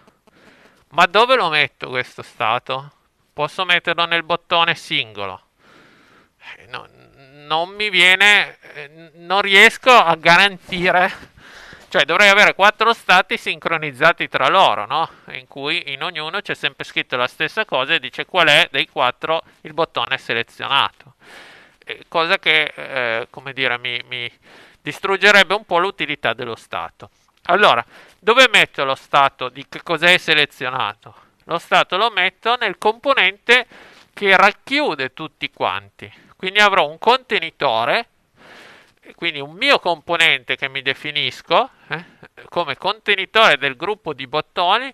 Ma dove lo metto questo stato? Posso metterlo nel bottone singolo. Eh, no, non mi viene, eh, non riesco a garantire. Cioè dovrei avere quattro stati sincronizzati tra loro, no? In cui in ognuno c'è sempre scritto la stessa cosa e dice qual è dei quattro il bottone selezionato. Eh, cosa che, eh, come dire, mi, mi distruggerebbe un po' l'utilità dello stato. Allora, dove metto lo stato di che cos'è selezionato? Lo stato lo metto nel componente che racchiude tutti quanti. Quindi avrò un contenitore, quindi un mio componente che mi definisco eh, come contenitore del gruppo di bottoni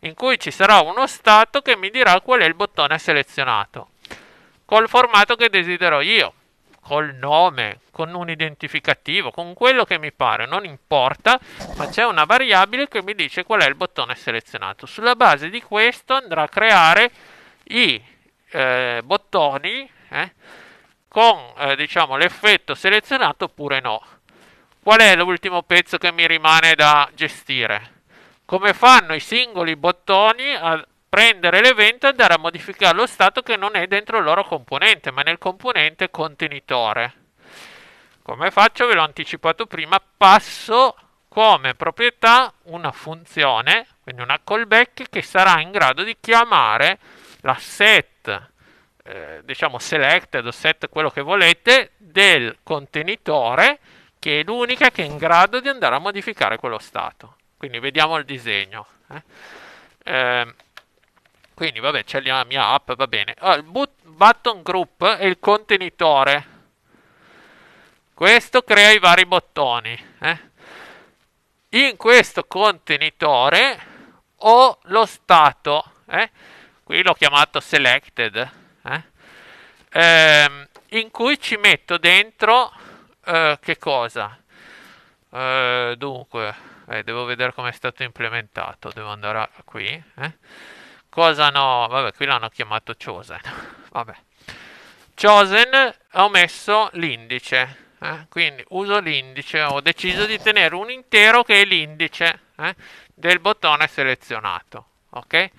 in cui ci sarà uno stato che mi dirà qual è il bottone selezionato col formato che desidero io col nome, con un identificativo, con quello che mi pare, non importa, ma c'è una variabile che mi dice qual è il bottone selezionato. Sulla base di questo andrà a creare i eh, bottoni eh, con eh, diciamo, l'effetto selezionato oppure no. Qual è l'ultimo pezzo che mi rimane da gestire? Come fanno i singoli bottoni a prendere l'evento e andare a modificare lo stato che non è dentro il loro componente, ma nel componente contenitore. Come faccio? Ve l'ho anticipato prima, passo come proprietà una funzione, quindi una callback che sarà in grado di chiamare l'assetto eh, diciamo selected o set quello che volete del contenitore che è l'unica che è in grado di andare a modificare quello stato. Quindi vediamo il disegno. Eh. Eh, quindi vabbè, c'è la mia app, va bene. Oh, il boot, button group è il contenitore. Questo crea i vari bottoni. Eh. In questo contenitore ho lo stato. Eh. Qui l'ho chiamato selected eh? ehm, in cui ci metto dentro eh, che cosa? Eh, dunque, eh, devo vedere come è stato implementato, devo andare a, qui. Eh? Cosa no? Vabbè, qui l'hanno chiamato Chosen. Vabbè. Chosen ho messo l'indice. Eh, quindi uso l'indice, ho deciso di tenere un intero che è l'indice eh, del bottone selezionato, ok?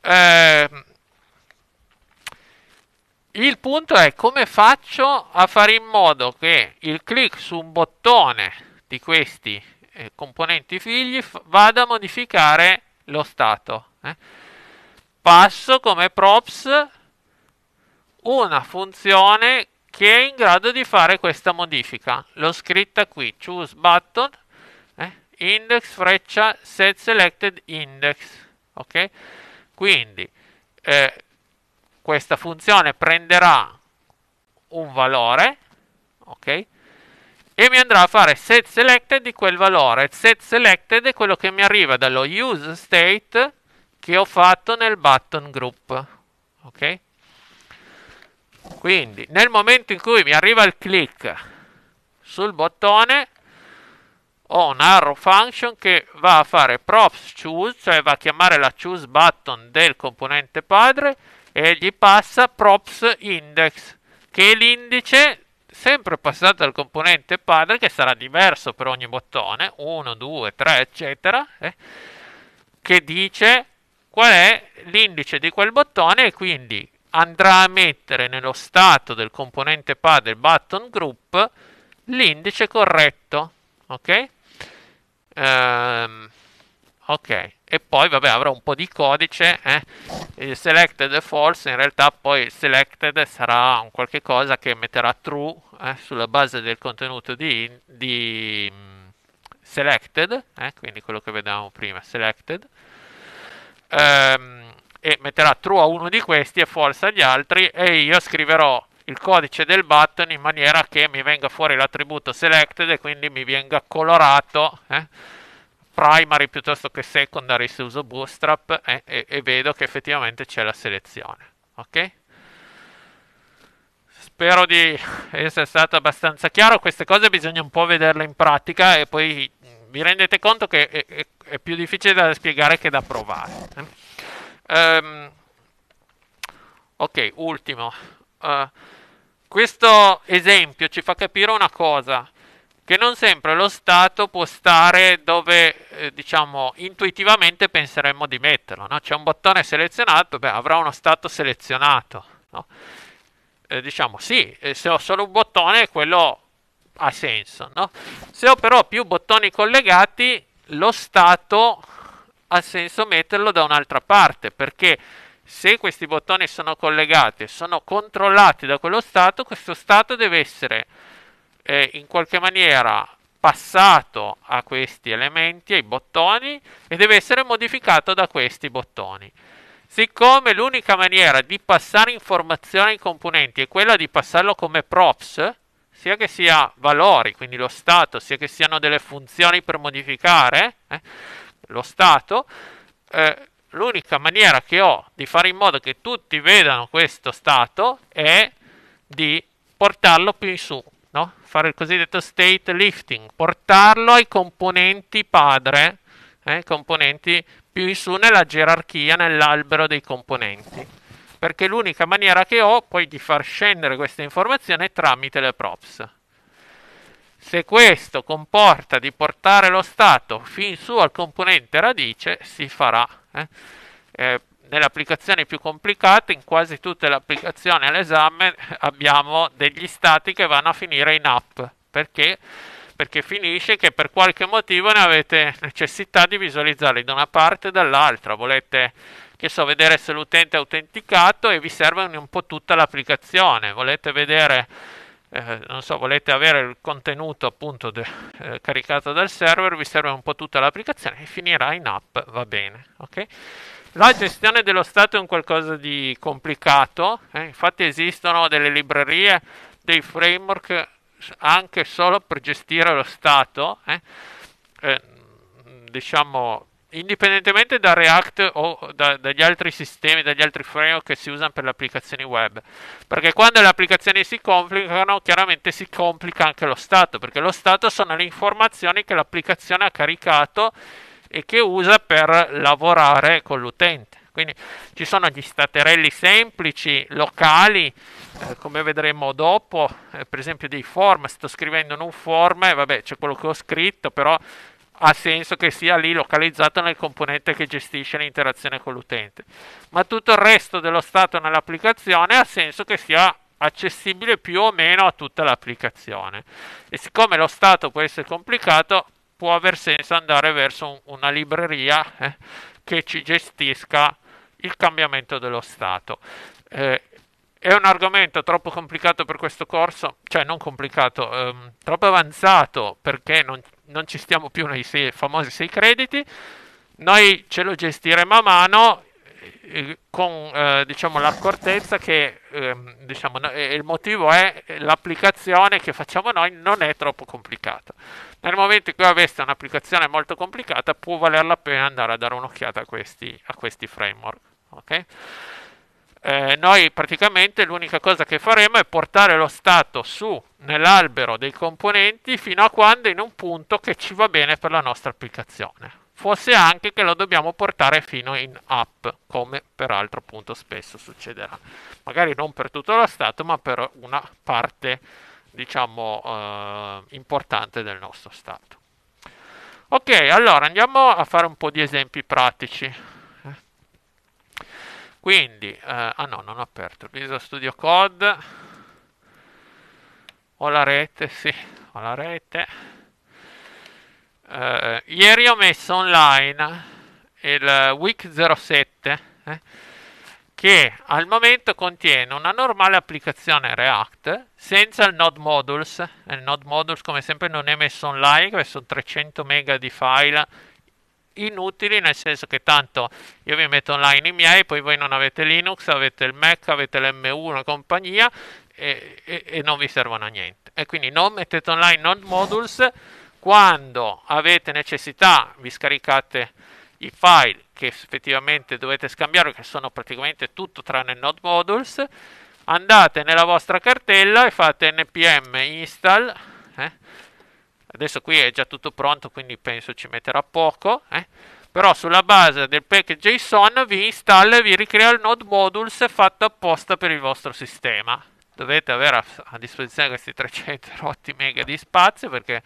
Eh, il punto è come faccio a fare in modo che il clic su un bottone di questi eh, componenti figli vada a modificare lo stato. Eh? Passo come props una funzione che è in grado di fare questa modifica. L'ho scritta qui, choose button, eh? index freccia set selected index. Ok? Quindi eh, questa funzione prenderà un valore, ok? E mi andrà a fare set selected di quel valore. Set selected è quello che mi arriva dallo use state che ho fatto nel button group, ok? Quindi nel momento in cui mi arriva il click sul bottone ho un arrow function che va a fare props choose, cioè va a chiamare la choose button del componente padre e gli passa props index, che è l'indice sempre passato al componente padre che sarà diverso per ogni bottone, 1, 2, 3, eccetera, eh, che dice qual è l'indice di quel bottone e quindi andrà a mettere nello stato del componente padre button group l'indice corretto, ok? Ehm, ok e poi vabbè avrò un po' di codice eh? il selected false in realtà poi selected sarà un qualche cosa che metterà true eh? sulla base del contenuto di, di mm, selected eh? quindi quello che vedevamo prima selected ehm, e metterà true a uno di questi e false agli altri e io scriverò il codice del button in maniera che mi venga fuori l'attributo selected e quindi mi venga colorato eh primary piuttosto che secondary se uso bootstrap eh, e, e vedo che effettivamente c'è la selezione ok spero di essere stato abbastanza chiaro queste cose bisogna un po' vederle in pratica e poi vi rendete conto che è, è, è più difficile da spiegare che da provare um, ok ultimo uh, questo esempio ci fa capire una cosa che non sempre lo Stato può stare dove eh, diciamo intuitivamente penseremmo di metterlo. No? C'è un bottone selezionato, beh, avrà uno Stato selezionato. No? Eh, diciamo sì, eh, se ho solo un bottone quello ha senso. No? Se ho però più bottoni collegati, lo Stato ha senso metterlo da un'altra parte perché se questi bottoni sono collegati e sono controllati da quello Stato, questo Stato deve essere eh, in qualche maniera passato a questi elementi, ai bottoni, e deve essere modificato da questi bottoni. Siccome l'unica maniera di passare informazione ai componenti è quella di passarlo come props, sia che sia valori, quindi lo stato, sia che siano delle funzioni per modificare eh, lo stato, eh, l'unica maniera che ho di fare in modo che tutti vedano questo stato è di portarlo più in su, no? fare il cosiddetto state lifting, portarlo ai componenti padre, eh, componenti più in su nella gerarchia, nell'albero dei componenti, perché l'unica maniera che ho poi di far scendere questa informazione è tramite le props. Se questo comporta di portare lo stato fin su al componente radice, si farà. Eh? Eh, nelle applicazioni più complicate, in quasi tutte le applicazioni all'esame abbiamo degli stati che vanno a finire in app. Perché? Perché finisce che per qualche motivo ne avete necessità di visualizzarli da una parte e dall'altra. Volete che so, vedere se l'utente è autenticato e vi serve un po' tutta l'applicazione. Volete vedere eh, non so, volete avere il contenuto appunto de, eh, caricato dal server, vi serve un po' tutta l'applicazione e finirà in app, va bene. Okay? La gestione dello stato è un qualcosa di complicato, eh? infatti esistono delle librerie, dei framework anche solo per gestire lo stato, eh. Eh, diciamo indipendentemente da React o da, dagli altri sistemi, dagli altri framework che si usano per le applicazioni web. Perché quando le applicazioni si complicano, chiaramente si complica anche lo stato, perché lo stato sono le informazioni che l'applicazione ha caricato e che usa per lavorare con l'utente. Quindi ci sono gli staterelli semplici, locali, eh, come vedremo dopo, eh, per esempio dei form, sto scrivendo in un form e vabbè c'è quello che ho scritto, però ha senso che sia lì localizzato nel componente che gestisce l'interazione con l'utente, ma tutto il resto dello stato nell'applicazione ha senso che sia accessibile più o meno a tutta l'applicazione. E siccome lo stato può essere complicato, può aver senso andare verso un, una libreria eh, che ci gestisca il cambiamento dello stato. Eh, è un argomento troppo complicato per questo corso, cioè non complicato, ehm, troppo avanzato perché non, non ci stiamo più nei sei, famosi sei crediti, noi ce lo gestiremo a mano eh, con eh, diciamo, l'accortezza che eh, diciamo, no, il motivo è l'applicazione che facciamo noi non è troppo complicata. Nel momento in cui aveste un'applicazione molto complicata può valer la pena andare a dare un'occhiata a questi, a questi framework. Okay? Eh, noi praticamente l'unica cosa che faremo è portare lo stato su nell'albero dei componenti fino a quando in un punto che ci va bene per la nostra applicazione. Forse anche che lo dobbiamo portare fino in app, come peraltro appunto spesso succederà. Magari non per tutto lo stato, ma per una parte diciamo eh, importante del nostro stato. Ok, allora andiamo a fare un po' di esempi pratici. Quindi, eh, ah no, non ho aperto Visual Studio Code. Ho la rete, sì, ho la rete. Eh, ieri ho messo online il Week 07 eh, che al momento contiene una normale applicazione React senza il Node Modules. Il Node Modules come sempre non è messo online, sono 300 mega di file inutili, nel senso che tanto io vi metto online i miei, poi voi non avete Linux, avete il Mac, avete l'M1 e compagnia e, e, e non vi servono a niente. E quindi non mettete online non modules, quando avete necessità vi scaricate i file che effettivamente dovete scambiare, che sono praticamente tutto tranne node modules, andate nella vostra cartella e fate npm install. Eh? Adesso qui è già tutto pronto, quindi penso ci metterà poco. Eh? Però sulla base del package JSON vi installa e vi ricrea il node modules fatto apposta per il vostro sistema. Dovete avere a, disposizione questi 300 rotti mega di spazio perché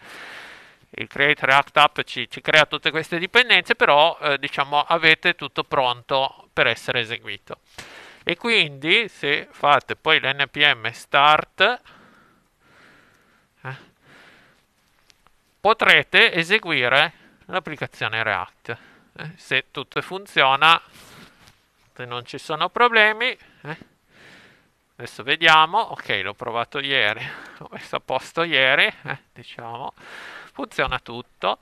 il Create React App ci, ci crea tutte queste dipendenze, però eh, diciamo avete tutto pronto per essere eseguito. E quindi se fate poi l'npm start potrete eseguire l'applicazione React. Eh, se tutto funziona, se non ci sono problemi, eh. adesso vediamo, ok l'ho provato ieri, l'ho messo a posto ieri, eh, diciamo, funziona tutto.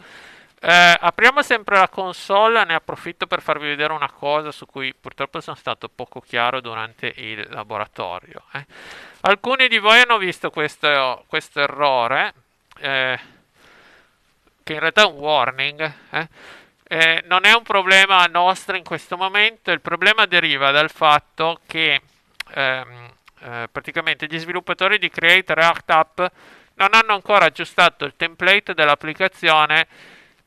Eh, apriamo sempre la console, ne approfitto per farvi vedere una cosa su cui purtroppo sono stato poco chiaro durante il laboratorio. Eh. Alcuni di voi hanno visto questo, questo errore, eh, che in realtà è un warning, eh? Eh, non è un problema nostro in questo momento, il problema deriva dal fatto che ehm, eh, praticamente gli sviluppatori di Create React App non hanno ancora aggiustato il template dell'applicazione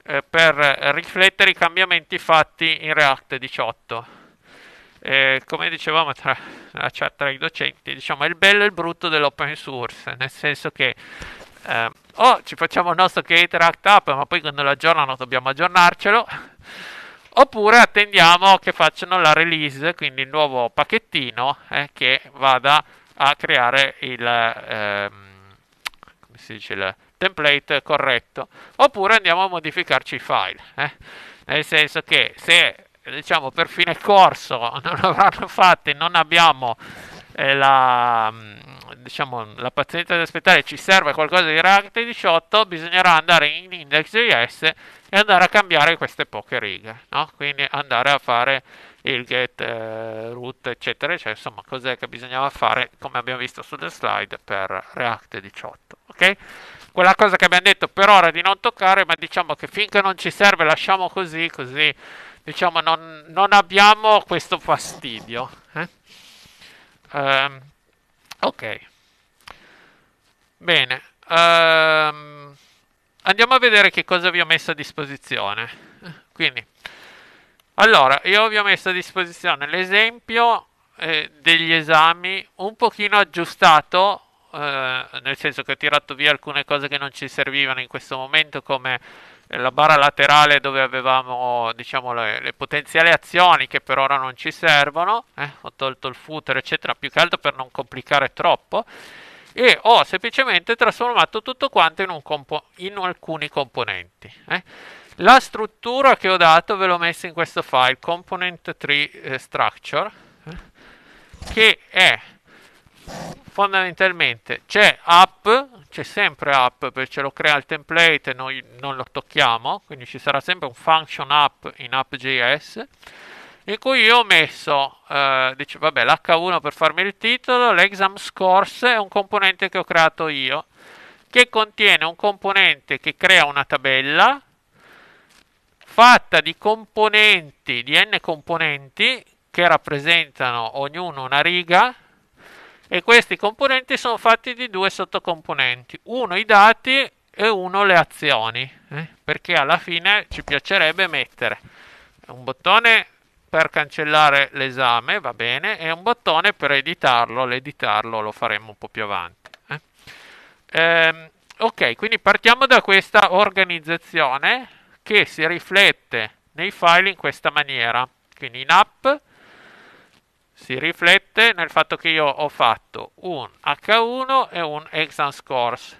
eh, per riflettere i cambiamenti fatti in React 18. Eh, come dicevamo tra, tra, i docenti, diciamo, è il bello e il brutto dell'open source, nel senso che eh, oh, ci facciamo il nostro creator act up, ma poi quando lo aggiornano dobbiamo aggiornarcelo. Oppure attendiamo che facciano la release, quindi il nuovo pacchettino eh, che vada a creare il, ehm, come si dice, il template corretto. Oppure andiamo a modificarci i file. Eh. Nel senso che se diciamo per fine corso non l'avranno fatto e non abbiamo eh, la, diciamo, la pazienza di aspettare ci serve qualcosa di React 18, bisognerà andare in index.js e andare a cambiare queste poche righe, no? Quindi andare a fare il get, eh, root, eccetera, cioè insomma cos'è che bisognava fare, come abbiamo visto sulle slide, per React 18, ok? Quella cosa che abbiamo detto per ora di non toccare, ma diciamo che finché non ci serve lasciamo così, così diciamo non, non abbiamo questo fastidio. Eh? Um, ok. Bene, um, andiamo a vedere che cosa vi ho messo a disposizione. Quindi, allora, io vi ho messo a disposizione l'esempio eh, degli esami un pochino aggiustato, eh, nel senso che ho tirato via alcune cose che non ci servivano in questo momento, come la barra laterale dove avevamo diciamo, le, le, potenziali azioni che per ora non ci servono, eh, ho tolto il footer eccetera, più che altro per non complicare troppo e ho semplicemente trasformato tutto quanto in, compo- in alcuni componenti. Eh. La struttura che ho dato ve l'ho messa in questo file, component 3 eh, structure, eh, che è fondamentalmente c'è app, c'è sempre app perché ce lo crea il template e noi non lo tocchiamo, quindi ci sarà sempre un function app in app.js in cui io ho messo, eh, dice, vabbè, l'H1 per farmi il titolo, l'exam scores è un componente che ho creato io, che contiene un componente che crea una tabella fatta di componenti, di n componenti, che rappresentano ognuno una riga, e questi componenti sono fatti di due sottocomponenti, uno i dati e uno le azioni, eh? perché alla fine ci piacerebbe mettere un bottone per cancellare l'esame, va bene, e un bottone per editarlo, l'editarlo lo faremo un po' più avanti. Eh? Ehm, ok, quindi partiamo da questa organizzazione che si riflette nei file in questa maniera. Quindi in app si riflette nel fatto che io ho fatto un H1 e un exam scores.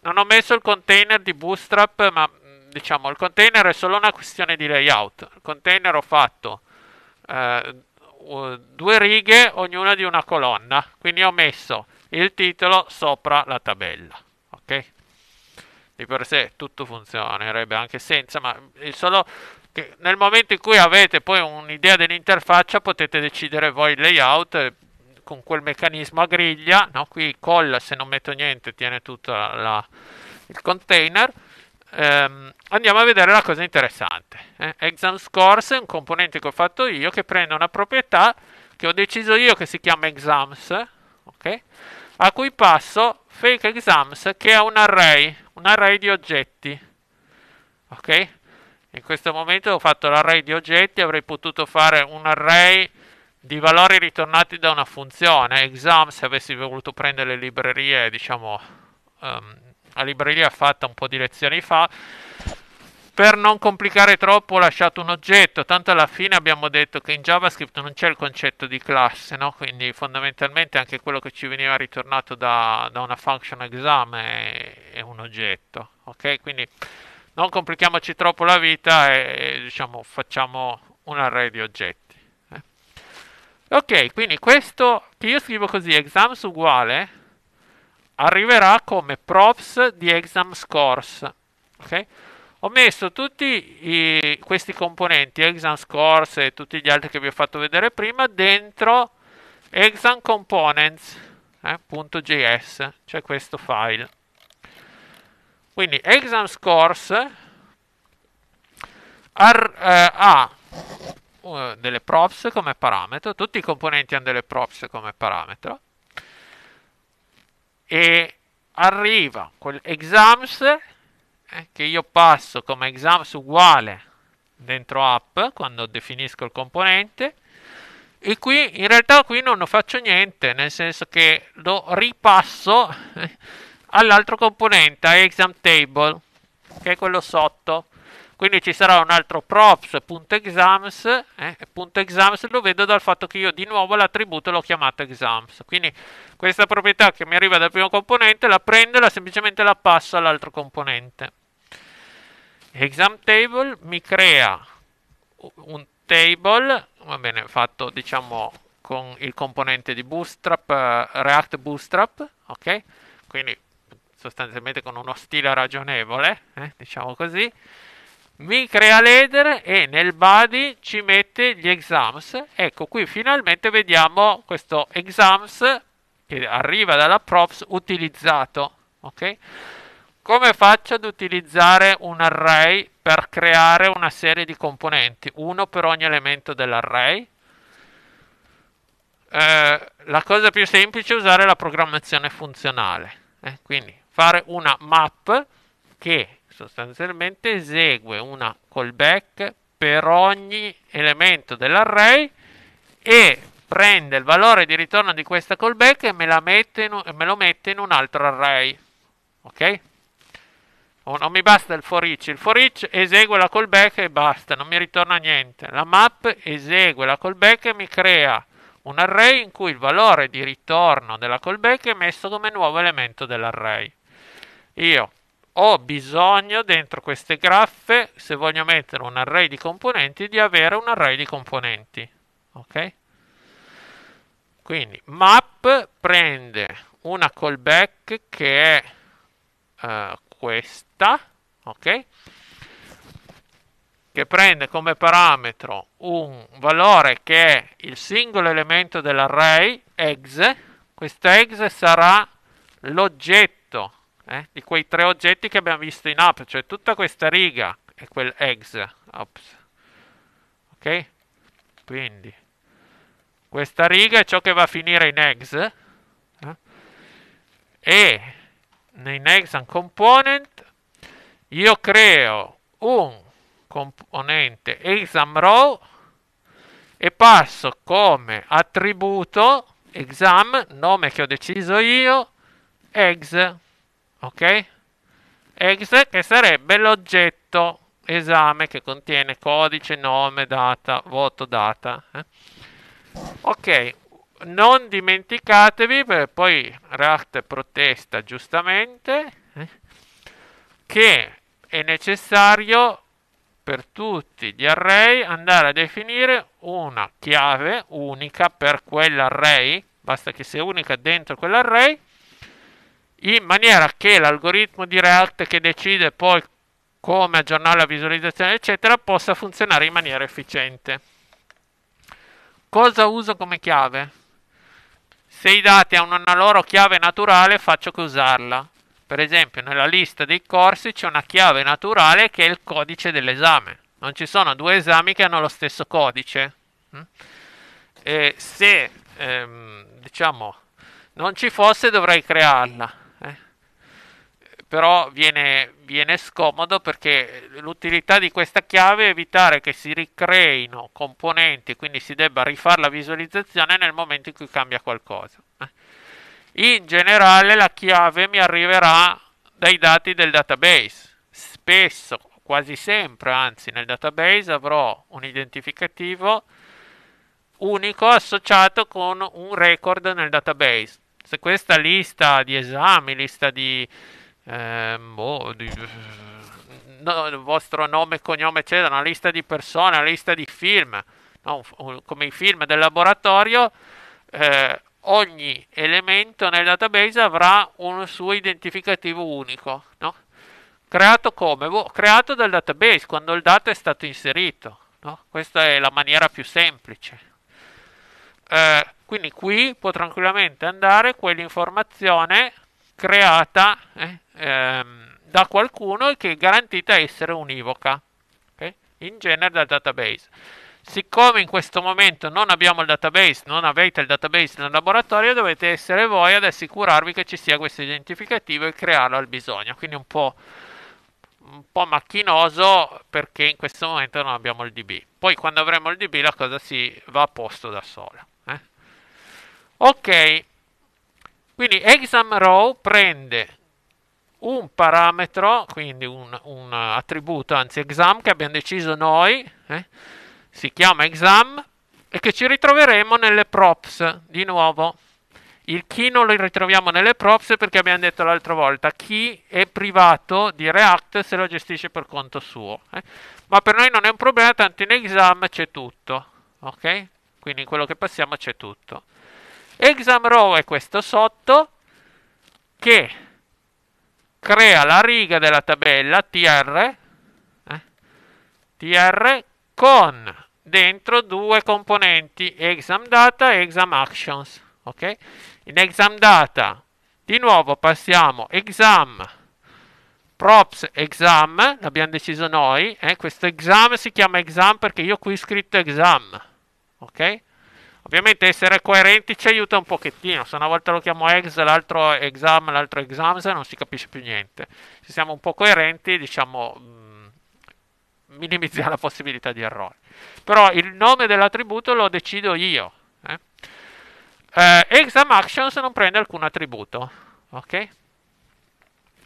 Non ho messo il container di Bootstrap, ma diciamo il container è solo una questione di layout. Il container ho fatto eh, due righe, ognuna di una colonna. Quindi ho messo il titolo sopra la tabella. Ok? Di per sé tutto funzionerebbe anche senza, ma il solo che nel momento in cui avete poi un'idea dell'interfaccia potete decidere voi il layout eh, con quel meccanismo a griglia, no? qui colla se non metto niente tiene tutto la, il container ehm, andiamo a vedere la cosa interessante. Eh? Exam Scores è un componente che ho fatto io che prende una proprietà che ho deciso io che si chiama exams, okay? a cui passo fake exams che è un array, un array di oggetti. Ok? In questo momento ho fatto l'array di oggetti, avrei potuto fare un array di valori ritornati da una funzione, exam se avessi voluto prendere le librerie, diciamo, um, la libreria fatta un po' di lezioni fa. Per non complicare troppo ho lasciato un oggetto, tanto alla fine abbiamo detto che in JavaScript non c'è il concetto di classe, no? quindi fondamentalmente anche quello che ci veniva ritornato da, da una function exam è, è un oggetto. Okay? Quindi non complichiamoci troppo la vita e, e diciamo, facciamo un array di oggetti. Eh? Ok, quindi questo che io scrivo così, exams uguale, arriverà come props di exam scores. Okay? Ho messo tutti i, questi componenti, exam scores e tutti gli altri che vi ho fatto vedere prima, dentro exam components.js, eh, cioè questo file. Quindi exam scores ar, eh, ha eh, delle props come parametro, tutti i componenti hanno delle props come parametro, e arriva quell'exams eh, che io passo come exams uguale dentro app quando definisco il componente e qui in realtà qui non faccio niente nel senso che lo ripasso eh, all'altro componente exam table che è quello sotto quindi ci sarà un altro props.exams eh, .exams lo vedo dal fatto che io di nuovo l'attributo l'ho chiamato exams. Quindi questa proprietà che mi arriva dal primo componente la prendo e la, semplicemente la passo all'altro componente. Exam table mi crea un table, va bene, fatto diciamo con il componente di Bootstrap, eh, React Bootstrap, ok? Quindi sostanzialmente con uno stile ragionevole, eh, diciamo così mi crea l'header e nel body ci mette gli exams. Ecco qui finalmente vediamo questo exams che arriva dalla props utilizzato. Ok? Come faccio ad utilizzare un array per creare una serie di componenti, uno per ogni elemento dell'array? Eh, la cosa più semplice è usare la programmazione funzionale, eh? quindi fare una map che sostanzialmente esegue una callback per ogni elemento dell'array e prende il valore di ritorno di questa callback e me, in, me lo mette in un altro array. Ok? non mi basta il for each, il for each esegue la callback e basta, non mi ritorna niente. La map esegue la callback e mi crea un array in cui il valore di ritorno della callback è messo come nuovo elemento dell'array. Io ho bisogno dentro queste graffe, se voglio mettere un array di componenti, di avere un array di componenti. Ok? Quindi map prende una callback che è uh, questa, ok? Che prende come parametro un valore che è il singolo elemento dell'array, exe. Questa exe sarà l'oggetto eh? di quei tre oggetti che abbiamo visto in app, cioè tutta questa riga è quel eggs. ops. ok? Quindi questa riga è ciò che va a finire in eggs. eh? e nei next component io creo un componente exam row e passo come attributo exam nome che ho deciso io eggs ok? Exe che sarebbe l'oggetto esame che contiene codice, nome, data, voto, data. Eh? Ok, non dimenticatevi, perché poi Racht protesta giustamente, eh? che è necessario per tutti gli array andare a definire una chiave unica per quell'array, basta che sia unica dentro quell'array, in maniera che l'algoritmo di React che decide poi come aggiornare la visualizzazione eccetera possa funzionare in maniera efficiente. Cosa uso come chiave? Se i dati hanno una loro chiave naturale faccio che usarla. Per esempio nella lista dei corsi c'è una chiave naturale che è il codice dell'esame. Non ci sono due esami che hanno lo stesso codice. Mm? E se ehm, diciamo non ci fosse dovrei crearla però viene, viene scomodo perché l'utilità di questa chiave è evitare che si ricreino componenti, quindi si debba rifare la visualizzazione nel momento in cui cambia qualcosa. In generale la chiave mi arriverà dai dati del database. Spesso, quasi sempre, anzi, nel database avrò un identificativo unico associato con un record nel database. Se questa lista di esami, lista di eh, boh, di, no, il vostro nome, e cognome, eccetera, una lista di persone, una lista di film, no, un, un, come i film del laboratorio, eh, ogni elemento nel database avrà un suo identificativo unico, no? Creato come? Boh, creato dal database quando il dato è stato inserito. No? Questa è la maniera più semplice. Eh, quindi qui può tranquillamente andare quell'informazione creata eh, ehm, da qualcuno e che è garantita essere univoca, okay? in genere dal database. Siccome in questo momento non abbiamo il database, non avete il database nel laboratorio, dovete essere voi ad assicurarvi che ci sia questo identificativo e crearlo al bisogno. Quindi un po', un po' macchinoso perché in questo momento non abbiamo il DB. Poi quando avremo il DB la cosa si va a posto da sola. Eh? Ok. Quindi exam row prende un parametro, quindi un, un attributo, anzi exam, che abbiamo deciso noi, eh, si chiama exam, e che ci ritroveremo nelle props, di nuovo. Il key non lo ritroviamo nelle props perché abbiamo detto l'altra volta, chi è privato di React se lo gestisce per conto suo. Eh. Ma per noi non è un problema, tanto in exam c'è tutto, ok? Quindi in quello che passiamo c'è tutto. Exam row è questo sotto che crea la riga della tabella TR, eh, TR con dentro due componenti exam data e exam actions. Okay? In exam data di nuovo passiamo exam props exam, l'abbiamo deciso noi, eh? questo exam si chiama exam perché io qui ho scritto exam, ok? Ovviamente essere coerenti ci aiuta un pochettino, se una volta lo chiamo ex, l'altro exam, l'altro exams, non si capisce più niente. Se siamo un po' coerenti, diciamo, mm, minimizziamo la possibilità di errore. Però il nome dell'attributo lo decido io. Eh? Eh, exam actions non prende alcun attributo, ok?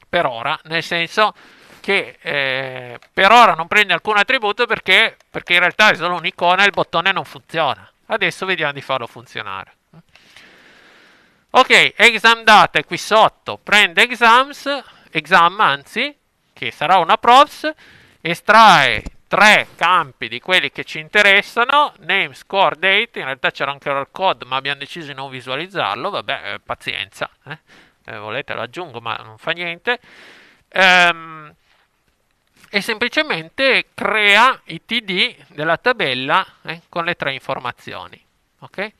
Per ora, nel senso che eh, per ora non prende alcun attributo perché, perché in realtà è solo un'icona e il bottone non funziona. Adesso vediamo di farlo funzionare. Ok, exam data è qui sotto, prende exams, exam anzi, che sarà una props, estrae tre campi di quelli che ci interessano, name, score, date, in realtà c'era anche l'error code ma abbiamo deciso di non visualizzarlo, vabbè, eh, pazienza, eh? Eh, volete lo aggiungo ma non fa niente. Ehm, e semplicemente crea i TD della tabella eh, con le tre informazioni. Okay?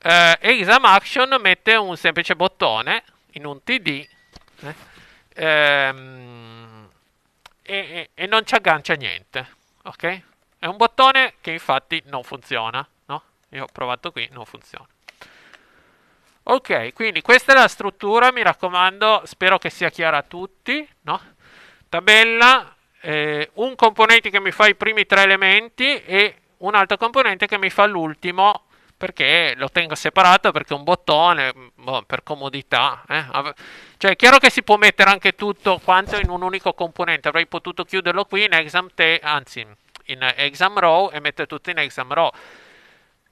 Eh, exam action mette un semplice bottone in un TD eh, ehm, e, e, non ci aggancia niente. Okay? È un bottone che infatti non funziona. No? Io ho provato qui, non funziona. Ok, quindi questa è la struttura, mi raccomando, spero che sia chiara a tutti, no? tabella, eh, un componente che mi fa i primi tre elementi e un altro componente che mi fa l'ultimo perché lo tengo separato perché è un bottone boh, per comodità eh? cioè è chiaro che si può mettere anche tutto quanto in un unico componente avrei potuto chiuderlo qui in exam te anzi in exam row e mettere tutto in exam row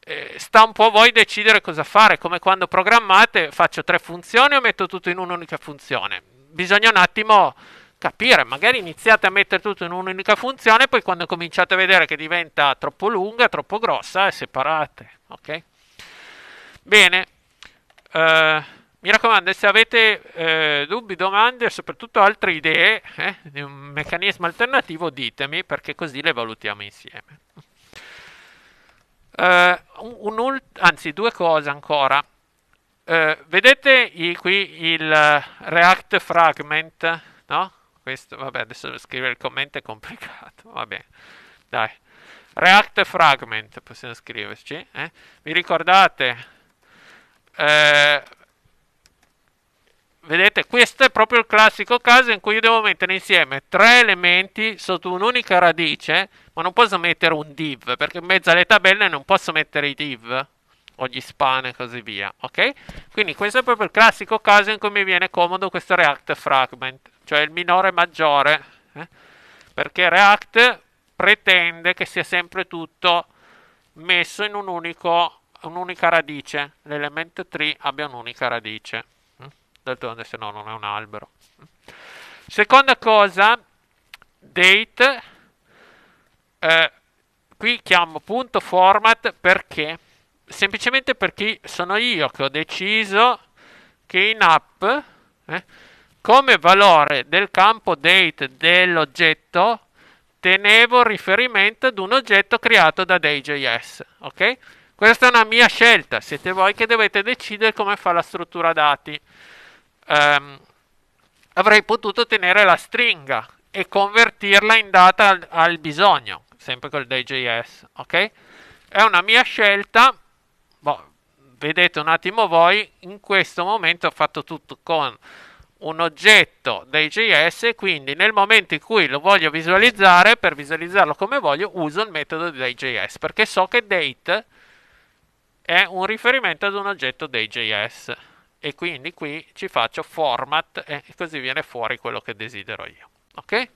eh, sta un po' a voi decidere cosa fare come quando programmate faccio tre funzioni o metto tutto in un'unica funzione bisogna un attimo capire, magari iniziate a mettere tutto in un'unica funzione, poi quando cominciate a vedere che diventa troppo lunga, troppo grossa, eh, separate, ok? Bene, eh, mi raccomando, se avete eh, dubbi, domande soprattutto altre idee eh, di un meccanismo alternativo, ditemi perché così le valutiamo insieme. Eh, un, anzi, due cose ancora. Eh, vedete i, qui il React Fragment, no? questo, vabbè, adesso scrivere il commento è complicato, vabbè, dai. React Fragment, possiamo scriverci, eh? Vi ricordate? Eh, vedete, questo è proprio il classico caso in cui io devo mettere insieme tre elementi sotto un'unica radice, ma non posso mettere un div, perché in mezzo alle tabelle non posso mettere i div o gli span e così via, ok? Quindi questo è proprio il classico caso in cui mi viene comodo questo React Fragment cioè il minore maggiore, eh? perché React pretende che sia sempre tutto messo in un unico, un'unica radice, l'elemento tree abbia un'unica radice, eh? d'altronde se no non è un albero. Seconda cosa, date, eh, qui chiamo punto format perché? Semplicemente perché sono io che ho deciso che in app eh, come valore del campo date dell'oggetto tenevo riferimento ad un oggetto creato da Day.js, ok? Questa è una mia scelta, siete voi che dovete decidere come fa la struttura dati. Um, avrei potuto tenere la stringa e convertirla in data al, al bisogno, sempre col Day.js, ok? È una mia scelta, boh, vedete un attimo voi, in questo momento ho fatto tutto con un oggetto dei JS, quindi nel momento in cui lo voglio visualizzare, per visualizzarlo come voglio, uso il metodo dei JS, perché so che date è un riferimento ad un oggetto dei JS e quindi qui ci faccio format e così viene fuori quello che desidero io. Ok?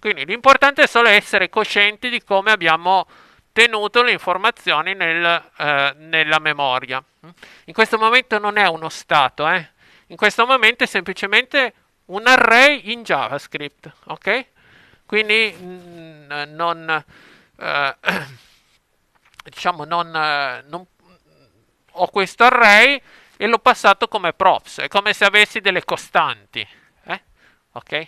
Quindi l'importante è solo essere coscienti di come abbiamo tenuto le informazioni nel, eh, nella memoria. In questo momento non è uno stato, eh? in questo momento è semplicemente un array in JavaScript, ok? Quindi mh, mm, non, eh, diciamo non, eh, non, ho questo array e l'ho passato come props, è come se avessi delle costanti, eh? ok?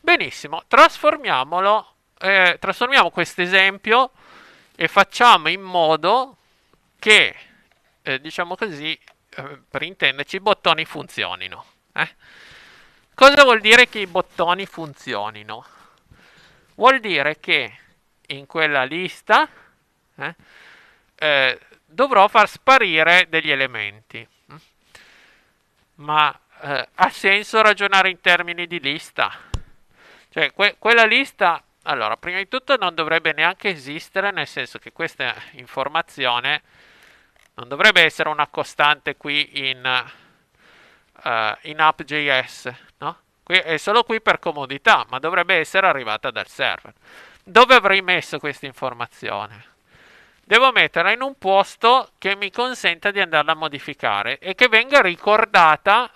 Benissimo, trasformiamolo, eh, trasformiamo questo esempio e facciamo in modo che, eh, diciamo così, per intenderci, i bottoni funzionino. Eh? Cosa vuol dire che i bottoni funzionino? Vuol dire che in quella lista eh, eh, dovrò far sparire degli elementi. Mm? Ma eh, ha senso ragionare in termini di lista? Cioè, que quella lista, allora, prima di tutto non dovrebbe neanche esistere, nel senso che questa informazione non dovrebbe essere una costante qui in, uh, in app.js, no? Qui, è solo qui per comodità, ma dovrebbe essere arrivata dal server. Dove avrei messo questa informazione? Devo metterla in un posto che mi consenta di andarla a modificare e che venga ricordata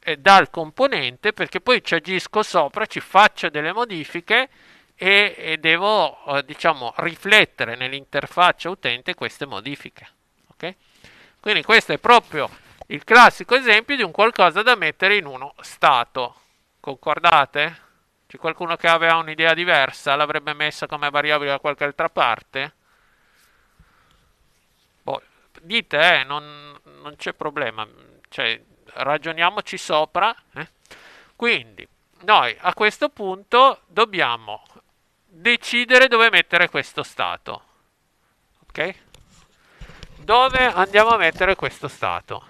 eh, dal componente perché poi ci agisco sopra, ci faccio delle modifiche e, e devo eh, diciamo riflettere nell'interfaccia utente queste modifiche. Quindi questo è proprio il classico esempio di un qualcosa da mettere in uno stato. Concordate? C'è qualcuno che aveva un'idea diversa? L'avrebbe messa come variabile da qualche altra parte? Boh, dite, eh, non, non c'è problema. Cioè, ragioniamoci sopra. Eh? Quindi, noi a questo punto dobbiamo decidere dove mettere questo stato. Ok? Dove andiamo a mettere questo stato?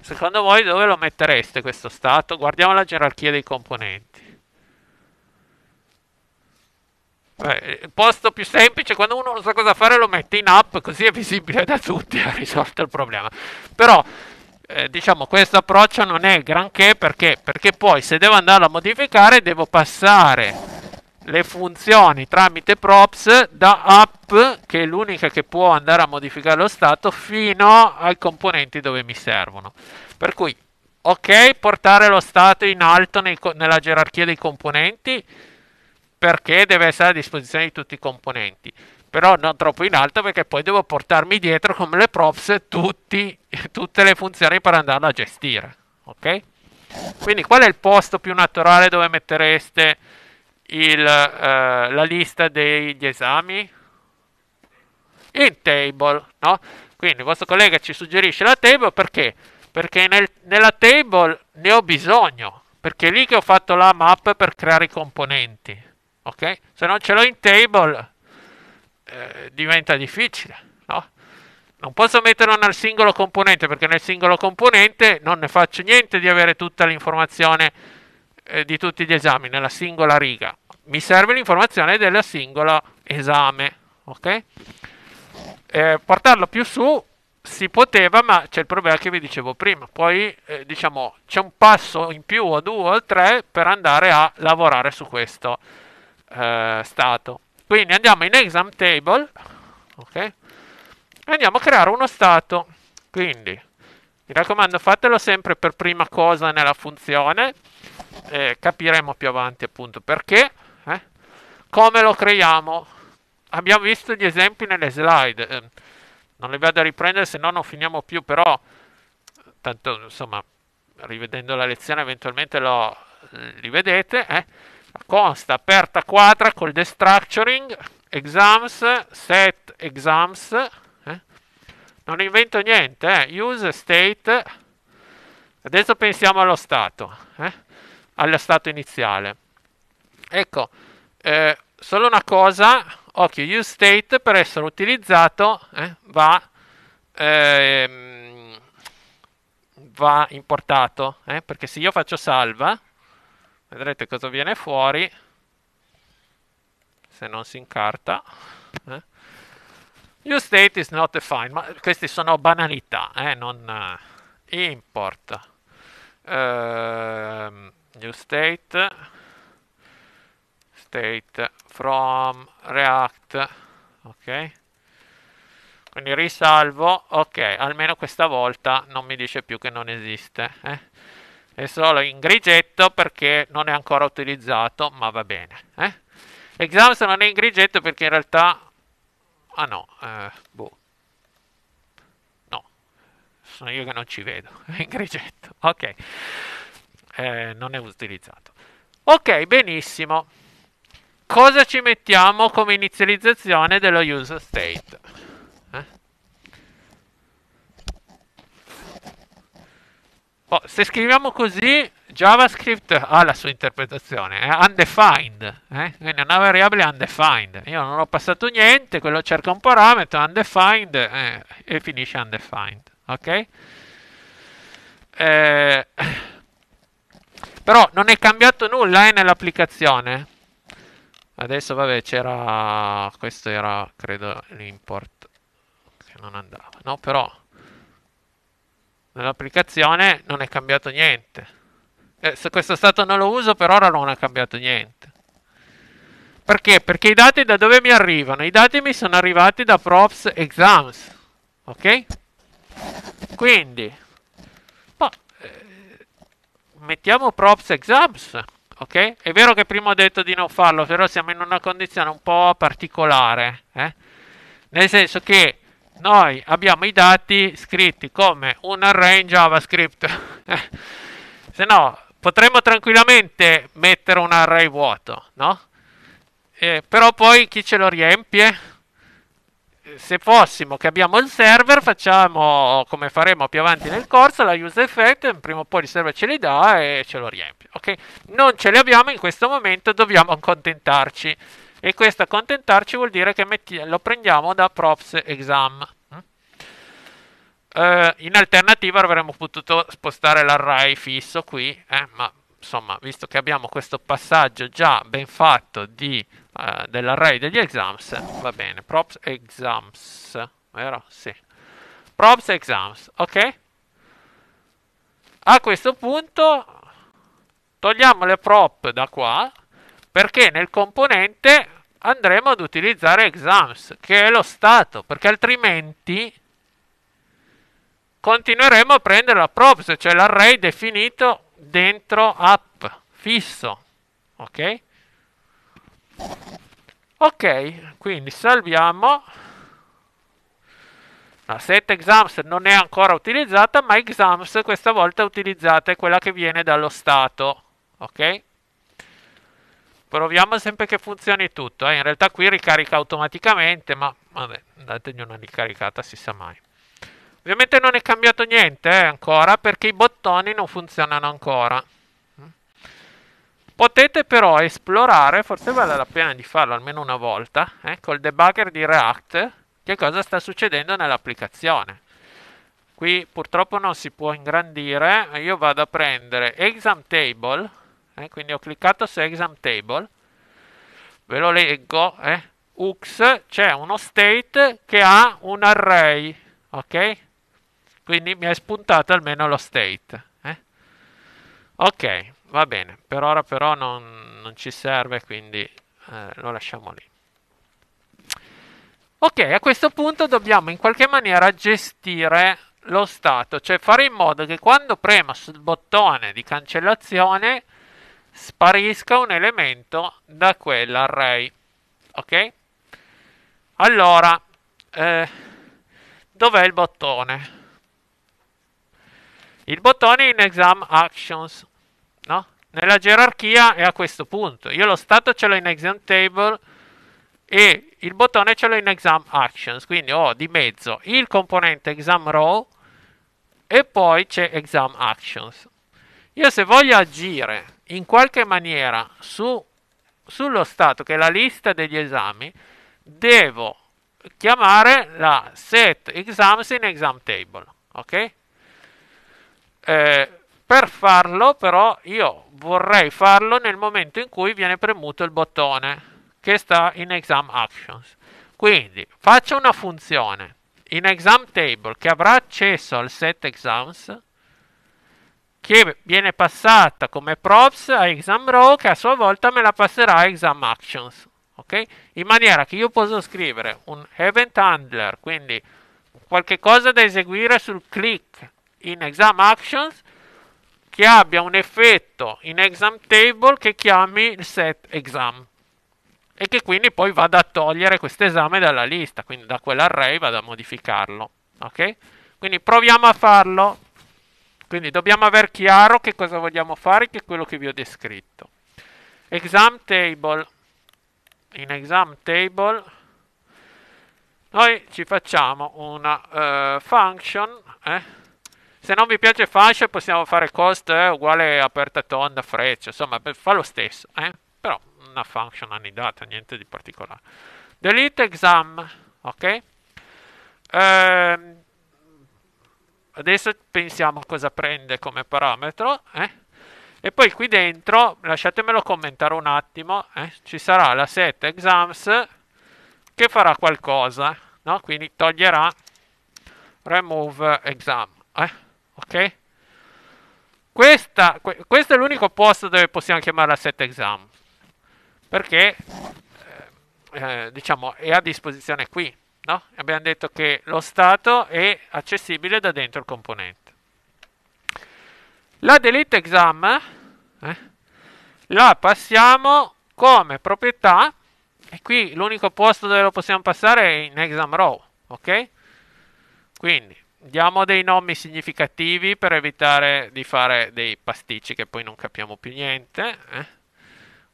Secondo voi dove lo mettereste questo stato? Guardiamo la gerarchia dei componenti. Beh, il posto più semplice, quando uno non sa cosa fare, lo mette in app, così è visibile da tutti e ha risolto il problema. Però, eh, diciamo, questo approccio non è granché perché, perché poi se devo andare a modificare, devo passare le funzioni tramite props da app, che è l'unica che può andare a modificare lo stato, fino ai componenti dove mi servono. Per cui, ok, portare lo stato in alto nel, nella gerarchia dei componenti, perché deve essere a disposizione di tutti i componenti. Però non troppo in alto perché poi devo portarmi dietro come le props tutti, tutte le funzioni per andarla a gestire. Ok? Quindi qual è il posto più naturale dove mettereste il, eh, la lista degli esami in table, no? Quindi il vostro collega ci suggerisce la table perché? Perché nel, nella table ne ho bisogno, perché è lì che ho fatto la map per creare i componenti, ok? Se non ce l'ho in table eh, diventa difficile, no? Non posso metterlo nel singolo componente perché nel singolo componente non ne faccio niente di avere tutta l'informazione eh, di tutti gli esami nella singola riga. Mi serve l'informazione del singolo esame, ok? Eh, portarlo più su si poteva, ma c'è il problema che vi dicevo prima. Poi, eh, diciamo, c'è un passo in più o due o tre per andare a lavorare su questo eh, stato. Quindi andiamo in exam table, ok? E andiamo a creare uno stato. Quindi, mi raccomando, fatelo sempre per prima cosa nella funzione eh, capiremo più avanti appunto perché, eh? come lo creiamo. Abbiamo visto gli esempi nelle slide, eh, non li vado a riprendere se no non finiamo più, però tanto insomma rivedendo la lezione eventualmente lo eh, rivedete. Eh? Consta aperta quadra col destructuring, exams, set exams. Eh? Non invento niente, eh? use state. Adesso pensiamo allo stato. Eh? allo stato iniziale. Ecco, eh, solo una cosa, occhio, use state per essere utilizzato eh, va, ehm, va, importato, eh, perché se io faccio salva, vedrete cosa viene fuori, se non si incarta. Eh. Use state is not defined, ma queste sono banalità, eh, non eh, import. Ehm, new state state from react ok quindi risalvo ok almeno questa volta non mi dice più che non esiste eh? è solo in grigetto perché non è ancora utilizzato ma va bene eh? exams non è in grigetto perché in realtà ah no eh, boh no sono io che non ci vedo è in grigetto ok eh, non è utilizzato. Ok, benissimo. Cosa ci mettiamo come inizializzazione dello user state? Eh? Oh, se scriviamo così, JavaScript ha la sua interpretazione, è undefined, eh? quindi una variabile undefined. Io non ho passato niente, quello cerca un parametro undefined eh, e finisce undefined. Ok? Eh, però non è cambiato nulla eh, nell'applicazione. Adesso vabbè c'era... Questo era credo l'import che non andava. No però nell'applicazione non è cambiato niente. Eh, se questo stato non lo uso per ora non ha cambiato niente. Perché? Perché i dati da dove mi arrivano? I dati mi sono arrivati da props exams. Ok? Quindi mettiamo props exams. Ok? È vero che prima ho detto di non farlo, però siamo in una condizione un po' particolare. Eh? Nel senso che noi abbiamo i dati scritti come un array JavaScript. Eh? Se no, potremmo tranquillamente mettere un array vuoto, no? Eh, però poi chi ce lo riempie? se fossimo che abbiamo il server, facciamo come faremo più avanti nel corso, la use effect, prima o poi il server ce li dà e ce lo riempie. Ok? Non ce li abbiamo in questo momento, dobbiamo accontentarci. E questo accontentarci vuol dire che lo prendiamo da props exam. Uh, in alternativa avremmo potuto spostare l'array fisso qui, eh, ma insomma, visto che abbiamo questo passaggio già ben fatto di, eh, dell'array degli exams, va bene, props exams, vero? Sì. Props exams, ok? A questo punto togliamo le prop da qua, perché nel componente andremo ad utilizzare exams, che è lo stato, perché altrimenti continueremo a prendere la props, cioè l'array definito dentro app fisso ok ok quindi salviamo la set exams non è ancora utilizzata ma exams questa volta utilizzata è quella che viene dallo stato ok proviamo sempre che funzioni tutto eh. in realtà qui ricarica automaticamente ma vabbè dategli una ricaricata si sa mai Ovviamente non è cambiato niente eh, ancora perché i bottoni non funzionano ancora. Potete però esplorare, forse vale la pena di farlo almeno una volta, eh, col debugger di React, che cosa sta succedendo nell'applicazione. Qui purtroppo non si può ingrandire, io vado a prendere exam table, eh, quindi ho cliccato su exam table, ve lo leggo, eh, ux c'è uno state che ha un array, ok? Quindi mi è spuntato almeno lo state. Eh? Ok, va bene. Per ora però non, non ci serve, quindi eh, lo lasciamo lì. Ok, a questo punto dobbiamo in qualche maniera gestire lo stato, cioè fare in modo che quando premo sul bottone di cancellazione sparisca un elemento da quell'array. Ok? Allora, eh, dov'è il bottone? il bottone in exam actions, no? Nella gerarchia è a questo punto. Io lo stato ce l'ho in exam table e il bottone ce l'ho in exam actions, quindi ho di mezzo il componente exam row e poi c'è exam actions. Io se voglio agire in qualche maniera su, sullo stato che è la lista degli esami, devo chiamare la set exams in exam table, ok? Eh, per farlo però io vorrei farlo nel momento in cui viene premuto il bottone che sta in exam actions. Quindi faccio una funzione in exam table che avrà accesso al set exams che viene passata come props a exam row che a sua volta me la passerà a exam actions. Okay? In maniera che io posso scrivere un event handler, quindi qualche cosa da eseguire sul click in exam actions che abbia un effetto in exam table che chiami il set exam e che quindi poi vada a togliere questo esame dalla lista, quindi da quell'array vado a modificarlo. Ok? Quindi proviamo a farlo. Quindi dobbiamo aver chiaro che cosa vogliamo fare, che è quello che vi ho descritto. Exam table. In exam table noi ci facciamo una uh, function eh? Se non vi piace fascia possiamo fare cost eh, uguale aperta tonda freccia, insomma fa lo stesso, eh? però una function annidata, niente di particolare. Delete exam, ok? Ehm, adesso pensiamo cosa prende come parametro, eh? E poi qui dentro, lasciatemelo commentare un attimo, eh, ci sarà la set exams che farà qualcosa, no? quindi toglierà remove exam. Eh ok? Questa, que questo è l'unico posto dove possiamo chiamarla set exam, perché eh, eh, diciamo è a disposizione qui, no? Abbiamo detto che lo stato è accessibile da dentro il componente. La delete exam eh, la passiamo come proprietà e qui l'unico posto dove lo possiamo passare è in exam row, ok? Quindi Diamo dei nomi significativi per evitare di fare dei pasticci che poi non capiamo più niente. Eh?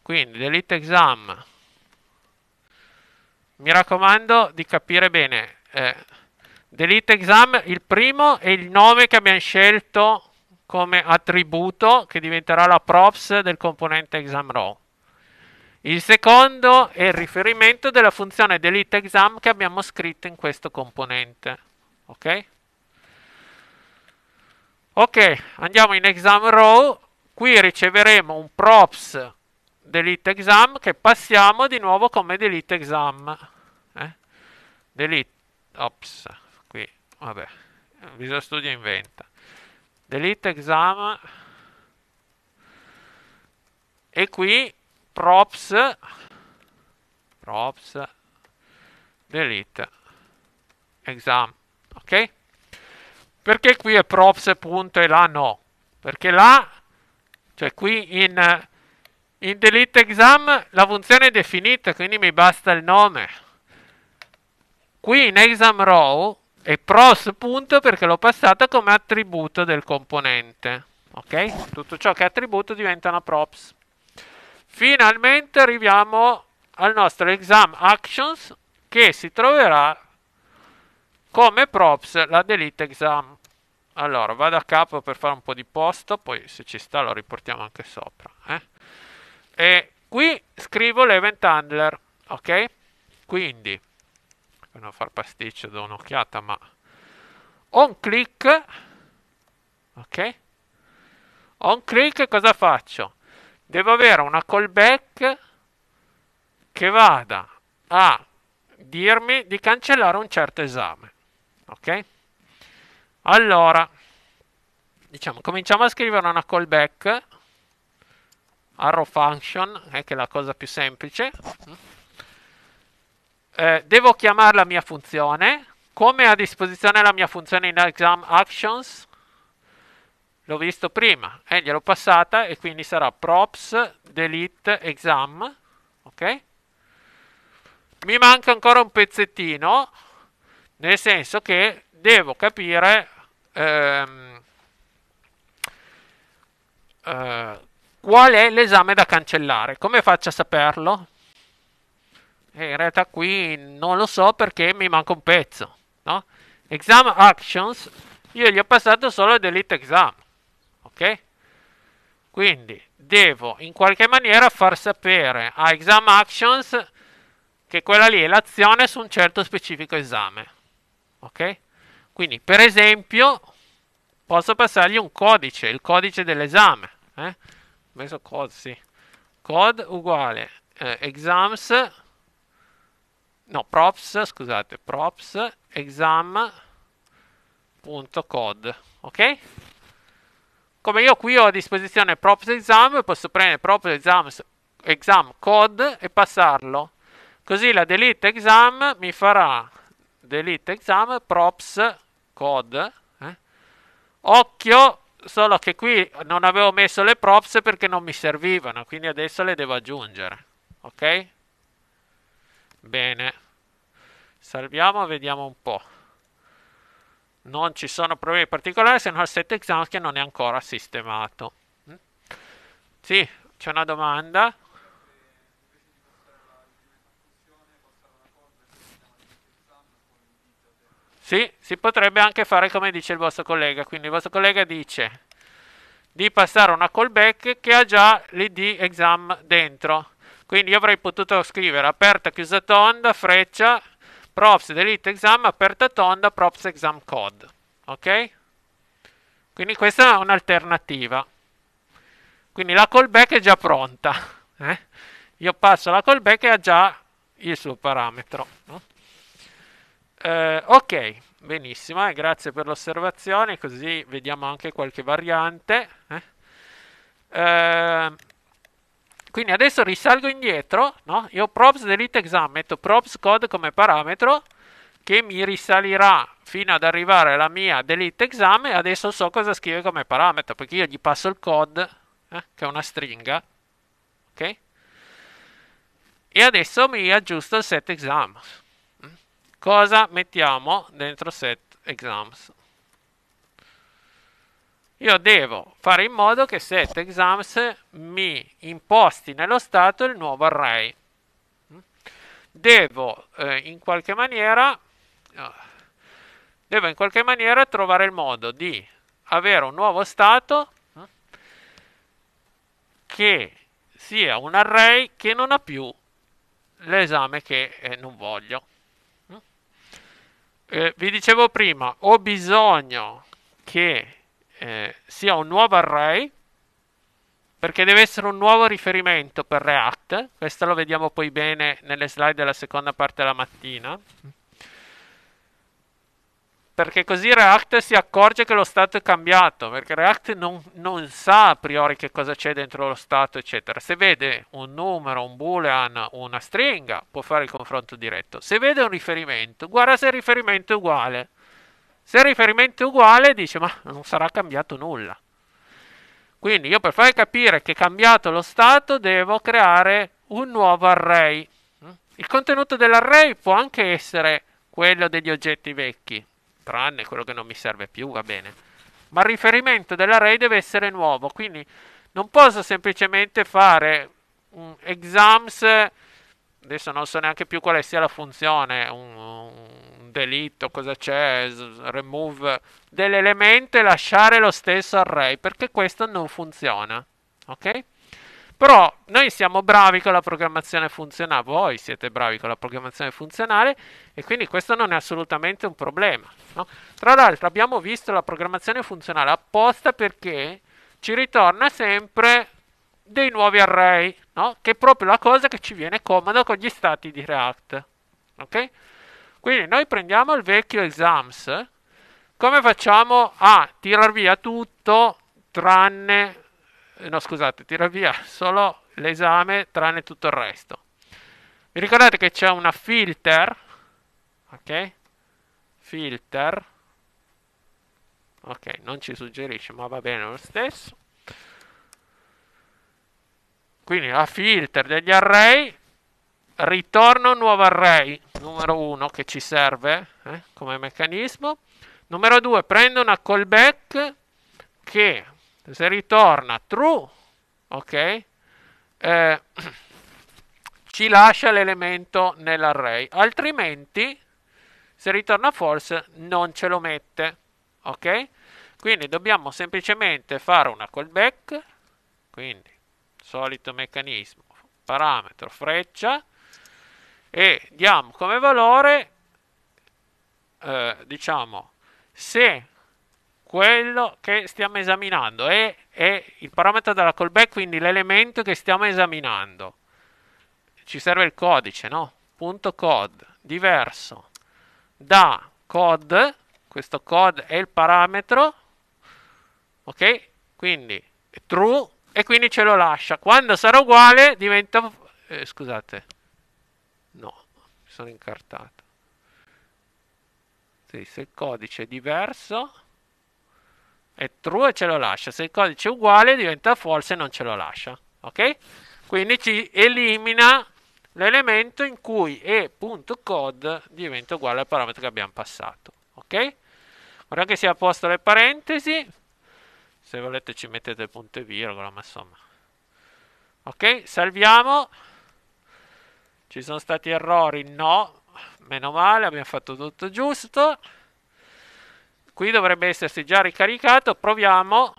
Quindi, delete exam. Mi raccomando di capire bene. Eh, delete exam, il primo è il nome che abbiamo scelto come attributo che diventerà la props del componente exam row. Il secondo è il riferimento della funzione delete exam che abbiamo scritto in questo componente. Ok? Ok, andiamo in exam row. Qui riceveremo un props delete exam che passiamo di nuovo come delete exam. Eh? Delete, ops, qui, vabbè, Visual Studio inventa. Delete exam e qui props props delete exam ok perché qui è props punto e là no? Perché là, cioè qui in, in delete exam la funzione è definita, quindi mi basta il nome. Qui in exam row è pros punto perché l'ho passata come attributo del componente. Ok? Tutto ciò che è attributo diventa una props. Finalmente arriviamo al nostro exam actions che si troverà come props la delete exam allora vado a capo per fare un po' di posto poi se ci sta lo riportiamo anche sopra eh? e qui scrivo l'event handler ok quindi per non far pasticcio do un'occhiata ma on click ok on click cosa faccio devo avere una callback che vada a dirmi di cancellare un certo esame ok? Allora, diciamo, cominciamo a scrivere una callback arrow function, eh, che è la cosa più semplice. Eh, devo chiamare la mia funzione. Come è a disposizione la mia funzione in exam actions? L'ho visto prima, e eh, gliel'ho passata e quindi sarà props delete exam, ok? Mi manca ancora un pezzettino nel senso che devo capire ehm, eh, qual è l'esame da cancellare. Come faccio a saperlo? Eh, in realtà qui non lo so perché mi manca un pezzo. No? Exam actions, io gli ho passato solo delete exam. Ok? Quindi devo in qualche maniera far sapere a exam actions che quella lì è l'azione su un certo specifico esame ok? Quindi, per esempio, posso passargli un codice, il codice dell'esame, eh? Ho messo code, sì. Code uguale eh, exams, no, props, scusate, props, exam.code, ok? Come io qui ho a disposizione props exam, posso prendere props exams, exam code e passarlo. Così la delete exam mi farà delete exam, props, code. Eh? Occhio, solo che qui non avevo messo le props perché non mi servivano, quindi adesso le devo aggiungere. Ok? Bene. Salviamo, vediamo un po'. Non ci sono problemi particolari se non il set exam che non è ancora sistemato. Sì, c'è una domanda. Sì, si potrebbe anche fare come dice il vostro collega. Quindi il vostro collega dice di passare una callback che ha già l'id exam dentro. Quindi io avrei potuto scrivere aperta, chiusa tonda, freccia, props delete exam, aperta tonda, props exam code. Ok? Quindi questa è un'alternativa. Quindi la callback è già pronta. Eh? Io passo la callback e ha già il suo parametro. No? Eh, ok, benissimo, eh, grazie per l'osservazione, così vediamo anche qualche variante. Eh. Ehm, quindi adesso risalgo indietro, no? io props delete exam, metto props code come parametro che mi risalirà fino ad arrivare alla mia delete exam e adesso so cosa scrive come parametro perché io gli passo il code eh, che è una stringa, ok? E adesso mi aggiusto il set exam. Cosa mettiamo dentro set exams? Io devo fare in modo che set exams mi imposti nello stato il nuovo array. Devo eh, in qualche maniera eh, devo in qualche maniera trovare il modo di avere un nuovo stato eh, che sia un array che non ha più l'esame che eh, non voglio eh, vi dicevo prima, ho bisogno che eh, sia un nuovo array perché deve essere un nuovo riferimento per React. Questo lo vediamo poi bene nelle slide della seconda parte della mattina. Mm perché così React si accorge che lo stato è cambiato, perché React non, non, sa a priori che cosa c'è dentro lo stato, eccetera. Se vede un numero, un boolean, una stringa, può fare il confronto diretto. Se vede un riferimento, guarda se il riferimento è uguale. Se il riferimento è uguale, dice ma non sarà cambiato nulla. Quindi io per far capire che è cambiato lo stato devo creare un nuovo array. Il contenuto dell'array può anche essere quello degli oggetti vecchi, tranne quello che non mi serve più, va bene. Ma il riferimento dell'array deve essere nuovo, quindi non posso semplicemente fare un exams, adesso non so neanche più quale sia la funzione, un, un delitto, cosa c'è, remove dell'elemento e lasciare lo stesso array, perché questo non funziona, ok? Però noi siamo bravi con la programmazione funzionale, voi siete bravi con la programmazione funzionale e quindi questo non è assolutamente un problema. No? Tra l'altro abbiamo visto la programmazione funzionale apposta perché ci ritorna sempre dei nuovi array, no? che è proprio la cosa che ci viene comoda con gli stati di React. Okay? Quindi noi prendiamo il vecchio exams, come facciamo a tirar via tutto tranne eh, no scusate, tira via solo l'esame tranne tutto il resto. Vi ricordate che c'è una filter? Ok? Filter. Ok, non ci suggerisce, ma va bene lo stesso. Quindi la filter degli array, ritorno nuovo array, numero 1 che ci serve eh, come meccanismo. Numero 2, prendo una callback che se ritorna true, ok, eh, ci lascia l'elemento nell'array, altrimenti se ritorna false non ce lo mette, ok? Quindi dobbiamo semplicemente fare una callback, quindi solito meccanismo, parametro freccia e diamo come valore, eh, diciamo, se quello che stiamo esaminando è, è il parametro della callback, quindi l'elemento che stiamo esaminando. Ci serve il codice, no? Punto code diverso da code, questo code è il parametro, ok? Quindi è true e quindi ce lo lascia. Quando sarà uguale diventa... Eh, scusate, no, mi sono incartato. Sì, se il codice è diverso è true e ce lo lascia, se il codice è uguale diventa false e non ce lo lascia, ok? Quindi ci elimina l'elemento in cui e.code diventa uguale al parametro che abbiamo passato, ok? Ora che sia a posto le parentesi, se volete ci mettete punto e virgola, ma insomma. Ok, salviamo. Ci sono stati errori? No, meno male, abbiamo fatto tutto giusto qui dovrebbe essersi già ricaricato, proviamo,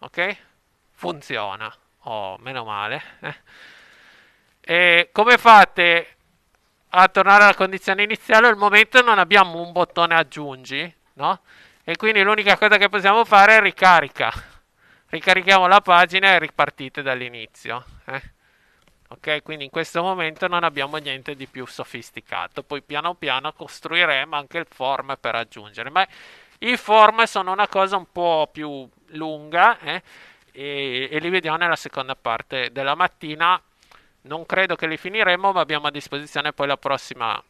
ok, funziona, oh, meno male, eh. come fate a tornare alla condizione iniziale? Al momento non abbiamo un bottone aggiungi, no? E quindi l'unica cosa che possiamo fare è ricarica, ricarichiamo la pagina e ripartite dall'inizio, eh. Ok, quindi in questo momento non abbiamo niente di più sofisticato. Poi piano piano costruiremo anche il form per aggiungere. Ma i form sono una cosa un po' più lunga eh? e, e li vediamo nella seconda parte della mattina. Non credo che li finiremo, ma abbiamo a disposizione poi la prossima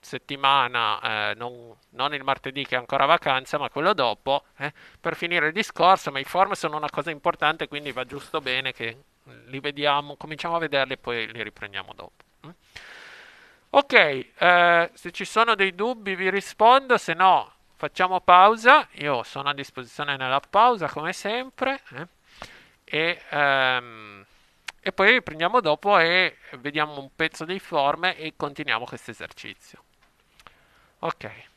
settimana, eh, non, non, il martedì che è ancora vacanza, ma quello dopo, eh, per finire il discorso, ma i form sono una cosa importante, quindi va giusto bene che li vediamo, cominciamo a vederli e poi li riprendiamo dopo. Eh. Ok, eh, se ci sono dei dubbi vi rispondo, se no facciamo pausa, io sono a disposizione nella pausa come sempre eh? E, ehm, e poi riprendiamo dopo e vediamo un pezzo di forme e continuiamo questo esercizio. Ok.